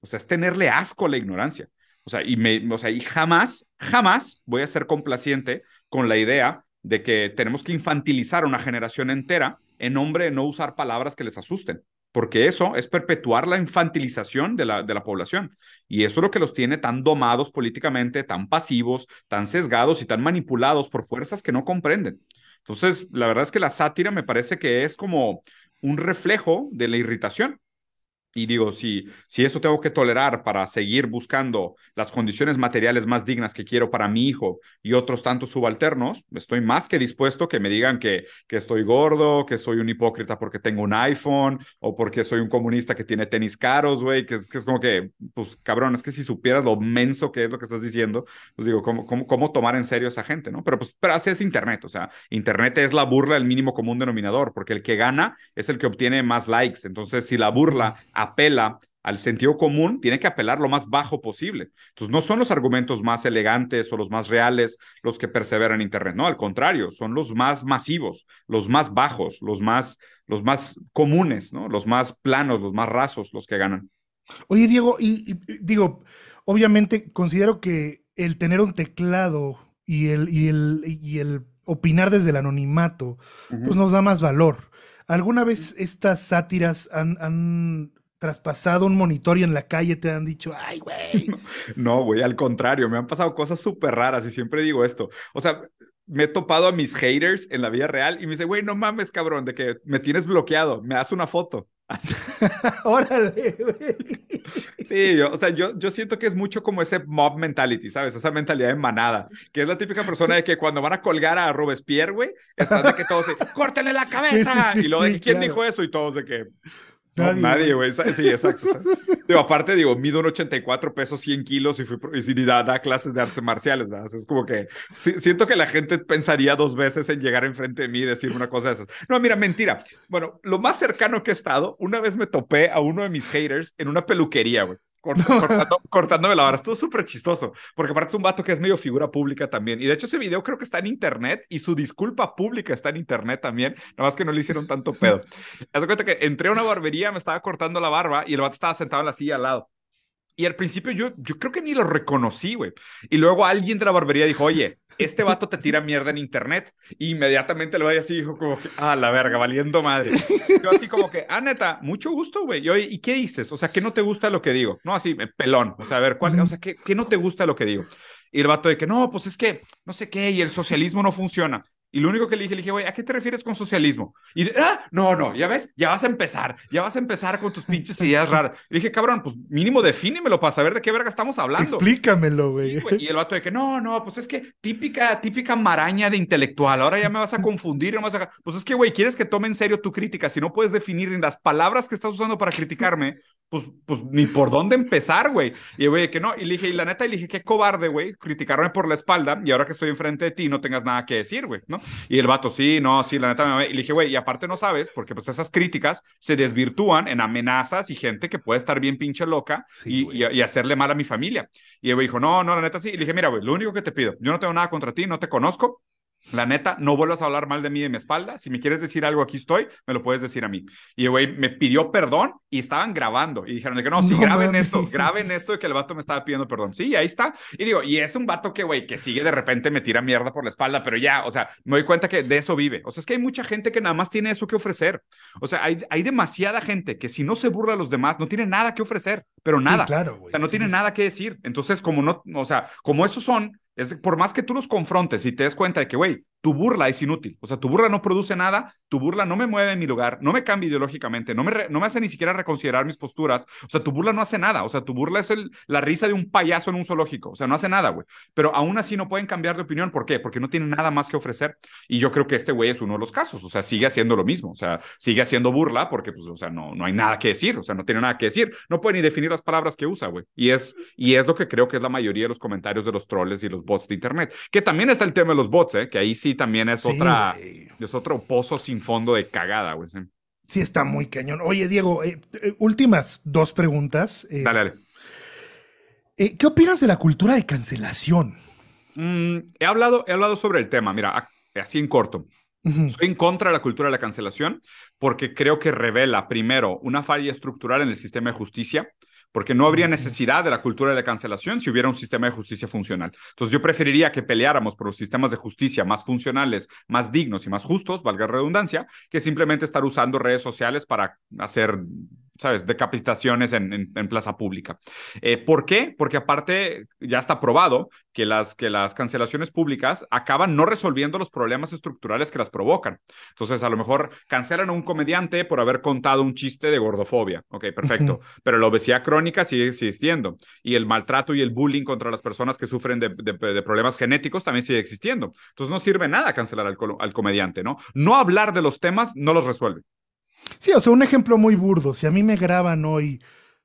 O sea, es tenerle asco a la ignorancia. O sea, y, me, o sea, y jamás, jamás voy a ser complaciente con la idea de que tenemos que infantilizar a una generación entera en nombre de no usar palabras que les asusten, porque eso es perpetuar la infantilización de la, de la población. Y eso es lo que los tiene tan domados políticamente, tan pasivos, tan sesgados y tan manipulados por fuerzas que no comprenden. Entonces, la verdad es que la sátira me parece que es como un reflejo de la irritación y digo, si, si eso tengo que tolerar para seguir buscando las condiciones materiales más dignas que quiero para mi hijo y otros tantos subalternos, estoy más que dispuesto que me digan que, que estoy gordo, que soy un hipócrita porque tengo un iPhone o porque soy un comunista que tiene tenis caros, güey, que, que, es como que, pues cabrón, es que si supieras lo menso que es lo que estás diciendo, pues digo, ¿cómo, cómo, cómo tomar en serio a esa gente, no? Pero pues, pero así es Internet, o sea, Internet es la burla, el mínimo común denominador, porque el que gana es el que obtiene más likes. Entonces, si la burla apela al sentido común, tiene que apelar lo más bajo posible. Entonces, no son los argumentos más elegantes o los más reales los que perseveran en Internet, no, al contrario, son los más masivos, los más bajos, los más, los más comunes, ¿no? los más planos, los más rasos, los que ganan. Oye, Diego, y, digo, obviamente considero que el tener un teclado y el, y el, y el opinar desde el anonimato, pues nos da más valor. ¿Alguna vez estas sátiras han traspasado un monitor y en la calle te han dicho, ay, güey. No, güey, al contrario, me han pasado cosas súper raras y siempre digo esto. O sea, me he topado a mis haters en la vida real y me dice, güey, no mames, cabrón, de que me tienes bloqueado, me das una foto. Órale, güey. Sí, o sea, yo, yo siento que es mucho como ese mob mentality, ¿sabes? Esa mentalidad de manada, que es la típica persona de que cuando van a colgar a Robespierre, güey, están de que todos se, córtenle la cabeza. y ¿quién dijo eso? Y todos de que, nadie, güey. Sí, exacto. aparte, digo, mido un 84 pesos, 100 kilos y, fui, y da, clases de artes marciales, ¿verdad? es como que siento que la gente pensaría dos veces en llegar enfrente de mí y decir una cosa de esas. No, mira, mentira. Bueno, lo más cercano que he estado, una vez me topé a uno de mis haters en una peluquería, güey. cortándome la barba Estuvo súper chistoso, porque aparte es un vato que es medio figura pública también. Y de hecho ese video creo que está en internet y su disculpa pública está en internet también, nada más que no le hicieron tanto pedo. Haz cuenta que entré a una barbería, me estaba cortando la barba y el vato estaba sentado en la silla al lado. Y al principio yo, yo creo que ni lo reconocí, güey. Y luego alguien de la barbería dijo, oye, este vato te tira mierda en internet. Y inmediatamente le vaya así, dijo como que, ah, la verga, valiendo madre. Yo así como que, ah, neta, mucho gusto, güey. ¿y qué dices? O sea, que no te gusta lo que digo? No, así, eh, pelón. O sea, a ver, ¿cuál, o sea, ¿qué, qué no te gusta lo que digo? Y el vato de que, no, pues es que, no sé qué, y el socialismo no funciona. Y lo único que le dije, le dije, güey, ¿a qué te refieres con socialismo? Y, ah, no, no, ya ves, ya vas a empezar, ya vas a empezar con tus pinches ideas raras. Le dije, cabrón, pues mínimo defínemelo para saber de qué verga estamos hablando. Explícamelo, güey. y el vato de que, no, no, pues es que típica, típica maraña de intelectual, ahora ya me vas a confundir, no vas a... Pues es que, güey, quieres que tome en serio tu crítica, si no puedes definir en las palabras que estás usando para criticarme, pues, pues ni por dónde empezar, güey. Y, güey, que no, y le dije, y la neta, le dije, qué cobarde, güey, criticarme por la espalda y ahora que estoy enfrente de ti no tengas nada que decir, güey, ¿no? Y el vato, sí, no, sí, la neta Y le dije, güey, y aparte no sabes, porque pues esas críticas se desvirtúan en amenazas y gente que puede estar bien pinche loca y, y, hacerle mal a mi familia. Y el güey dijo, no, no, la neta sí. Y le dije, mira, güey, lo único que te pido, yo no tengo nada contra ti, no te conozco, la neta, no vuelvas a hablar mal de mí de mi espalda. Si me quieres decir algo, aquí estoy, me lo puedes decir a mí. Y güey, me pidió perdón y estaban grabando. Y dijeron que no, sí, graben esto, graben esto de que el vato me estaba pidiendo perdón. Sí, ahí está. Y digo, y es un vato que, güey, que sigue de repente me tira mierda por la espalda, pero ya, o sea, me doy cuenta que de eso vive. O sea, es que hay mucha gente que nada más tiene eso que ofrecer. O sea, hay, demasiada gente que si no se burla a los demás, no tiene nada que ofrecer, pero nada. claro, O sea, no tiene nada que decir. Entonces, como no, o sea, como esos son, es, por más que tú los confrontes y te des cuenta de que, güey, tu burla es inútil. O sea, tu burla no produce nada, tu burla no me mueve en mi lugar, no me cambia ideológicamente, no me, no me hace ni siquiera reconsiderar mis posturas. O sea, tu burla no hace nada. O sea, tu burla es la risa de un payaso en un zoológico. O sea, no hace nada, güey. Pero aún así no pueden cambiar de opinión. ¿Por qué? Porque no tienen nada más que ofrecer. Y yo creo que este güey es uno de los casos. O sea, sigue haciendo lo mismo. O sea, sigue haciendo burla porque, pues, o sea, no, no hay nada que decir. O sea, no tiene nada que decir. No puede ni definir las palabras que usa, güey. Y es, y es lo que creo que es la mayoría de los comentarios de los troles y los bots de Internet. Que también está el tema de los bots, ¿eh? Que ahí sí también es otra. Es otro pozo sin fondo de cagada, güey. Sí, está muy cañón. Oye, Diego, eh, eh, últimas dos preguntas. Eh. dale, dale. ¿Qué opinas de la cultura de cancelación? Mm, he, hablado, he hablado sobre el tema, mira, así en corto. Soy en contra de la cultura de la cancelación porque creo que revela, primero, una falla estructural en el sistema de justicia porque no habría necesidad de la cultura de la cancelación si hubiera un sistema de justicia funcional. Entonces yo preferiría que peleáramos por los sistemas de justicia más funcionales, más dignos y más justos, valga redundancia, que simplemente estar usando redes sociales para hacer ¿sabes? Decapitaciones en, plaza pública. Eh, ¿Por qué? Porque aparte ya está probado que las, que las cancelaciones públicas acaban no resolviendo los problemas estructurales que las provocan. Entonces, a lo mejor cancelan a un comediante por haber contado un chiste de gordofobia. Ok, perfecto. Pero la obesidad crónica sigue existiendo. Y el maltrato y el bullying contra las personas que sufren de, problemas genéticos también sigue existiendo. Entonces, no sirve nada cancelar al comediante, ¿no? No hablar de los temas no los resuelve. Sí, o sea, un ejemplo muy burdo. Si a mí me graban hoy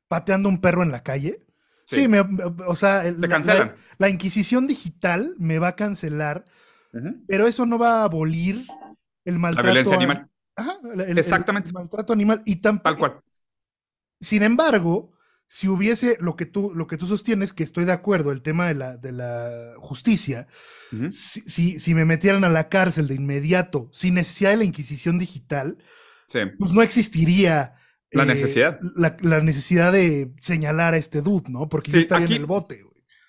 pateando un perro en la calle, sí, me, o sea, la, cancelan. La, Inquisición digital me va a cancelar, pero eso no va a abolir el maltrato. animal. Ajá, Exactamente. El, maltrato animal y tampoco. Tal cual. Sin embargo, si hubiese lo que tú, lo que tú sostienes, que estoy de acuerdo, el tema de la, de la justicia, si, si, me metieran a la cárcel de inmediato, sin necesidad de la Inquisición digital, pues no existiría. La eh, necesidad. La, necesidad de señalar a este dude, ¿no? Porque ya está en el bote,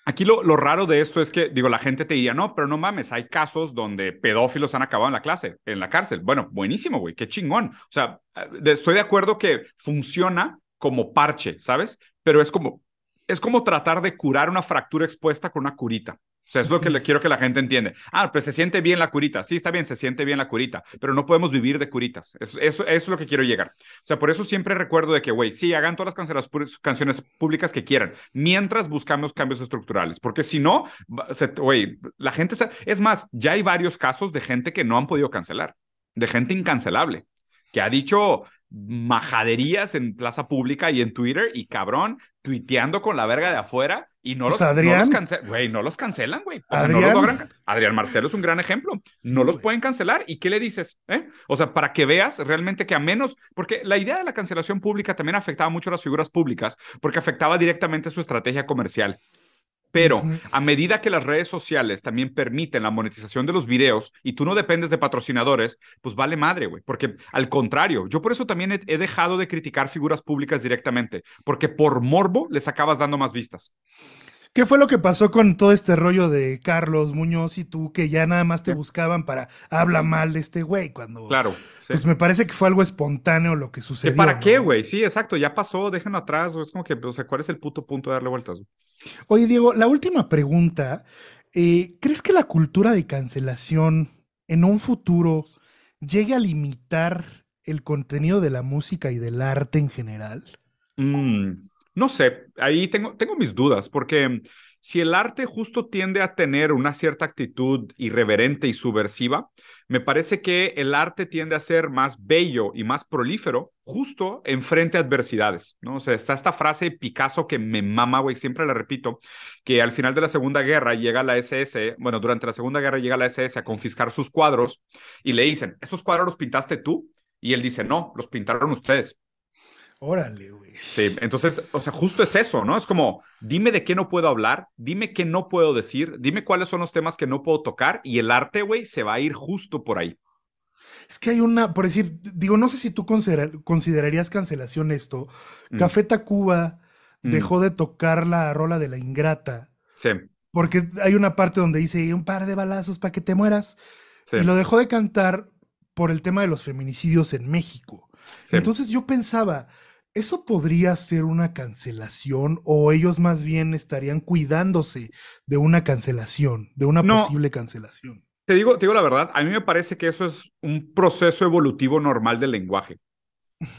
Aquí lo, lo, raro de esto es que, digo, la gente te diría, no, pero no mames, hay casos donde pedófilos han acabado en la clase, en la cárcel. Bueno, buenísimo, güey, qué chingón. O sea, estoy de acuerdo que funciona como parche, ¿sabes? Pero es como, es como tratar de curar una fractura expuesta con una curita. O sea, es lo que le quiero que la gente entiende. Ah, pues se siente bien la curita. Sí, está bien, se siente bien la curita, pero no podemos vivir de curitas. Eso, es lo que quiero llegar. O sea, por eso siempre recuerdo de que, güey, sí, hagan todas las canciones públicas que quieran, mientras buscamos cambios estructurales, porque si no, güey, la gente... Es más, ya hay varios casos de gente que no han podido cancelar, de gente incancelable, que ha dicho, majaderías en plaza pública y en Twitter y cabrón, tuiteando con la verga de afuera y no pues los, cancelan güey, no los cancelan, güey. Adrián Marcelo es un gran ejemplo. no los pueden cancelar. ¿Y qué le dices? Eh? O sea, para que veas realmente que a menos, porque la idea de la cancelación pública también afectaba mucho a las figuras públicas porque afectaba directamente su estrategia comercial. Pero a medida que las redes sociales también permiten la monetización de los videos y tú no dependes de patrocinadores, pues vale madre, güey. Porque al contrario, yo por eso también he, dejado de criticar figuras públicas directamente, porque por morbo les acabas dando más vistas. ¿Qué fue lo que pasó con todo este rollo de Carlos Muñoz y tú que ya nada más te buscaban para habla mal de este güey cuando Claro. Pues me parece que fue algo espontáneo lo que sucedió. para qué, güey? Sí, exacto, ya pasó, déjenlo atrás, es como que o sea, ¿cuál es el puto punto de darle vueltas? Oye, Diego, la última pregunta, eh, ¿crees que la cultura de cancelación en un futuro llegue a limitar el contenido de la música y del arte en general? Mm no sé, ahí tengo, tengo mis dudas, porque mm, si el arte justo tiende a tener una cierta actitud irreverente y subversiva, me parece que el arte tiende a ser más bello y más prolífero justo enfrente a adversidades, ¿no? O sea, está esta frase de Picasso que me mama, güey, siempre la repito, que al final de la Segunda Guerra llega la SS, bueno, durante la Segunda Guerra llega la SS a confiscar sus cuadros y le dicen, ¿estos cuadros los pintaste tú? Y él dice, no, los pintaron ustedes. Órale, güey. Sí, entonces, o sea, justo es eso, ¿no? Es como, dime de qué no puedo hablar, dime qué no puedo decir, dime cuáles son los temas que no puedo tocar y el arte, güey, se va a ir justo por ahí. Es que hay una, por decir, digo, no sé si tú considerarías cancelación esto. Mm. Café Tacuba mm. dejó de tocar la rola de la ingrata. Sí. Porque hay una parte donde dice un par de balazos para que te mueras. Y lo dejó de cantar por el tema de los feminicidios en México. Entonces yo pensaba, ¿Eso podría ser una cancelación o ellos más bien estarían cuidándose de una cancelación, de una posible cancelación? Te digo, te digo la verdad, a mí me parece que eso es un proceso evolutivo normal del lenguaje.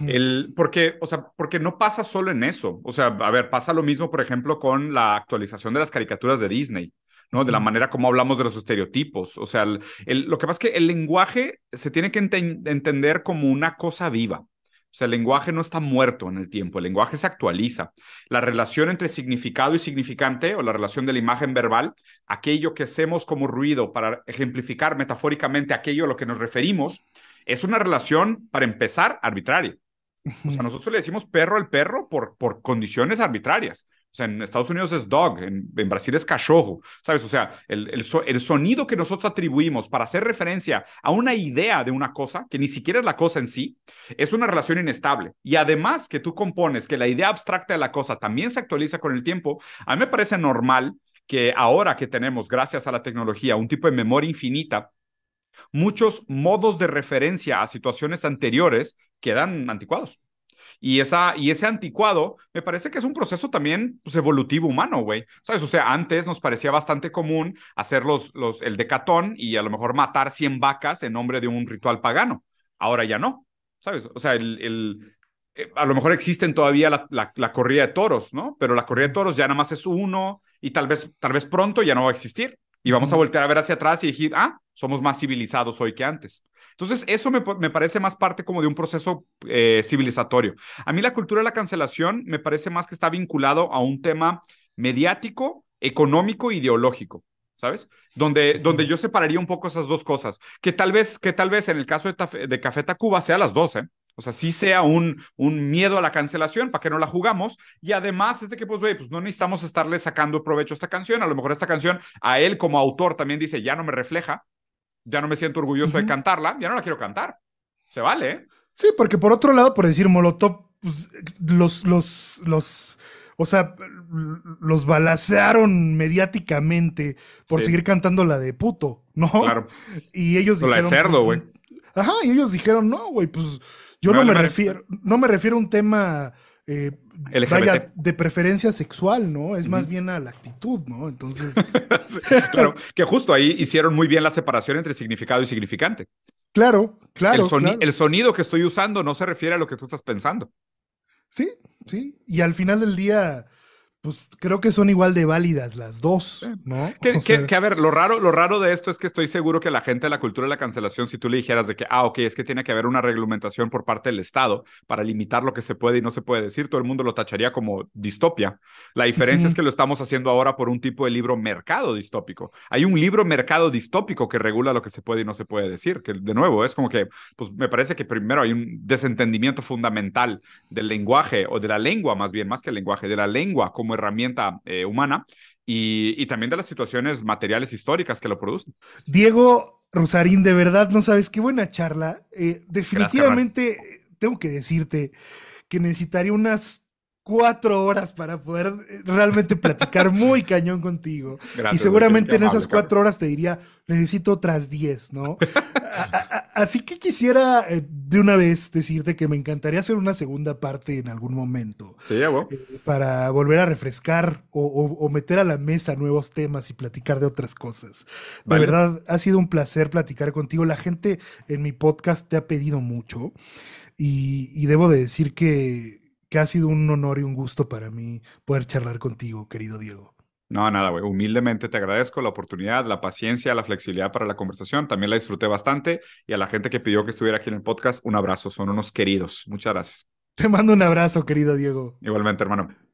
El, porque, o sea, porque no pasa solo en eso. O sea, a ver, pasa lo mismo, por ejemplo, con la actualización de las caricaturas de Disney. ¿no? De la manera como hablamos de los estereotipos. O sea, lo que pasa es que el lenguaje se tiene que entender como una cosa viva. O sea, el lenguaje no está muerto en el tiempo, el lenguaje se actualiza. La relación entre significado y significante, o la relación de la imagen verbal, aquello que hacemos como ruido para ejemplificar metafóricamente aquello a lo que nos referimos, es una relación, para empezar, arbitraria. O sea, nosotros le decimos perro al perro por, por condiciones arbitrarias. O sea, en Estados Unidos es dog, en, Brasil es cachorro, ¿sabes? O sea, el, el, sonido que nosotros atribuimos para hacer referencia a una idea de una cosa, que ni siquiera es la cosa en sí, es una relación inestable. Y además que tú compones que la idea abstracta de la cosa también se actualiza con el tiempo, a mí me parece normal que ahora que tenemos, gracias a la tecnología, un tipo de memoria infinita, muchos modos de referencia a situaciones anteriores quedan anticuados. Y, esa, y ese anticuado me parece que es un proceso también pues, evolutivo humano, güey. ¿Sabes? O sea, antes nos parecía bastante común hacer los, los, el decatón y a lo mejor matar 100 vacas en nombre de un ritual pagano. Ahora ya no, ¿sabes? O sea, el, eh, a lo mejor existen todavía la, la, corrida de toros, ¿no? Pero la corrida de toros ya nada más es uno y tal vez, tal vez pronto ya no va a existir. Y vamos a voltear a ver hacia atrás y decir, ah, somos más civilizados hoy que antes. Entonces, eso me, parece más parte como de un proceso eh, civilizatorio. A mí la cultura de la cancelación me parece más que está vinculado a un tema mediático, económico, ideológico. ¿sabes? Donde, donde yo separaría un poco esas dos cosas, que tal vez, que tal vez en el caso de, de Café Tacuba sea las dos, ¿eh? O sea, sí sea un, un miedo a la cancelación, para que no la jugamos. Y además es de que, pues, güey, pues no necesitamos estarle sacando provecho a esta canción. A lo mejor esta canción a él como autor también dice, ya no me refleja, ya no me siento orgulloso de cantarla, ya no la quiero cantar. Se vale. ¿eh? Sí, porque por otro lado, por decir Molotov, pues, los, los, los, o sea, los balacearon mediáticamente por seguir cantando la de puto, ¿no? Claro. Y ellos dijeron. La de cerdo, pues, güey. Ajá, y ellos dijeron, no, güey, pues yo no, me, refiero, no me refiero a un tema eh, de preferencia sexual, ¿no? Es más bien a la actitud, ¿no? Entonces. claro, que justo ahí hicieron muy bien la separación entre significado y significante. Claro, claro. el sonido que estoy usando no se refiere a lo que tú estás pensando. Sí, sí. Y al final del día pues creo que son igual de válidas las dos, ¿no? Que, a ver, lo raro, lo raro de esto es que estoy seguro que la gente de la cultura de la cancelación, si tú le dijeras de que, ah, ok, es que tiene que haber una reglamentación por parte del Estado para limitar lo que se puede y no se puede decir, todo el mundo lo tacharía como distopia. La diferencia es que lo estamos haciendo ahora por un tipo de libro mercado distópico. Hay un libro mercado distópico que regula lo que se puede y no se puede decir, que de nuevo es como que, pues me parece que primero hay un desentendimiento fundamental del lenguaje o de la lengua más bien, más que el lenguaje, de la lengua como herramienta eh, humana y, también de las situaciones materiales históricas que lo producen. Diego Rosarín, de verdad, no sabes qué buena charla. Eh, definitivamente eh, tengo que decirte que necesitaría unas cuatro horas para poder eh, realmente platicar muy cañón contigo. y seguramente en esas cuatro horas te diría, necesito otras diez, ¿no? Así que quisiera eh, de una vez decirte que me encantaría hacer una segunda parte en algún momento. Sí, ya, eh, para volver a refrescar o, meter a la mesa nuevos temas y platicar de otras cosas. De verdad, ha sido un placer platicar contigo. La gente en mi podcast te ha pedido mucho y, y debo de decir que que ha sido un honor y un gusto para mí poder charlar contigo, querido Diego. No, nada, güey. Humildemente te agradezco la oportunidad, la paciencia, la flexibilidad para la conversación. También la disfruté bastante. Y a la gente que pidió que estuviera aquí en el podcast, un abrazo. Son unos queridos. Muchas gracias. Te mando un abrazo, querido Diego. Igualmente, hermano.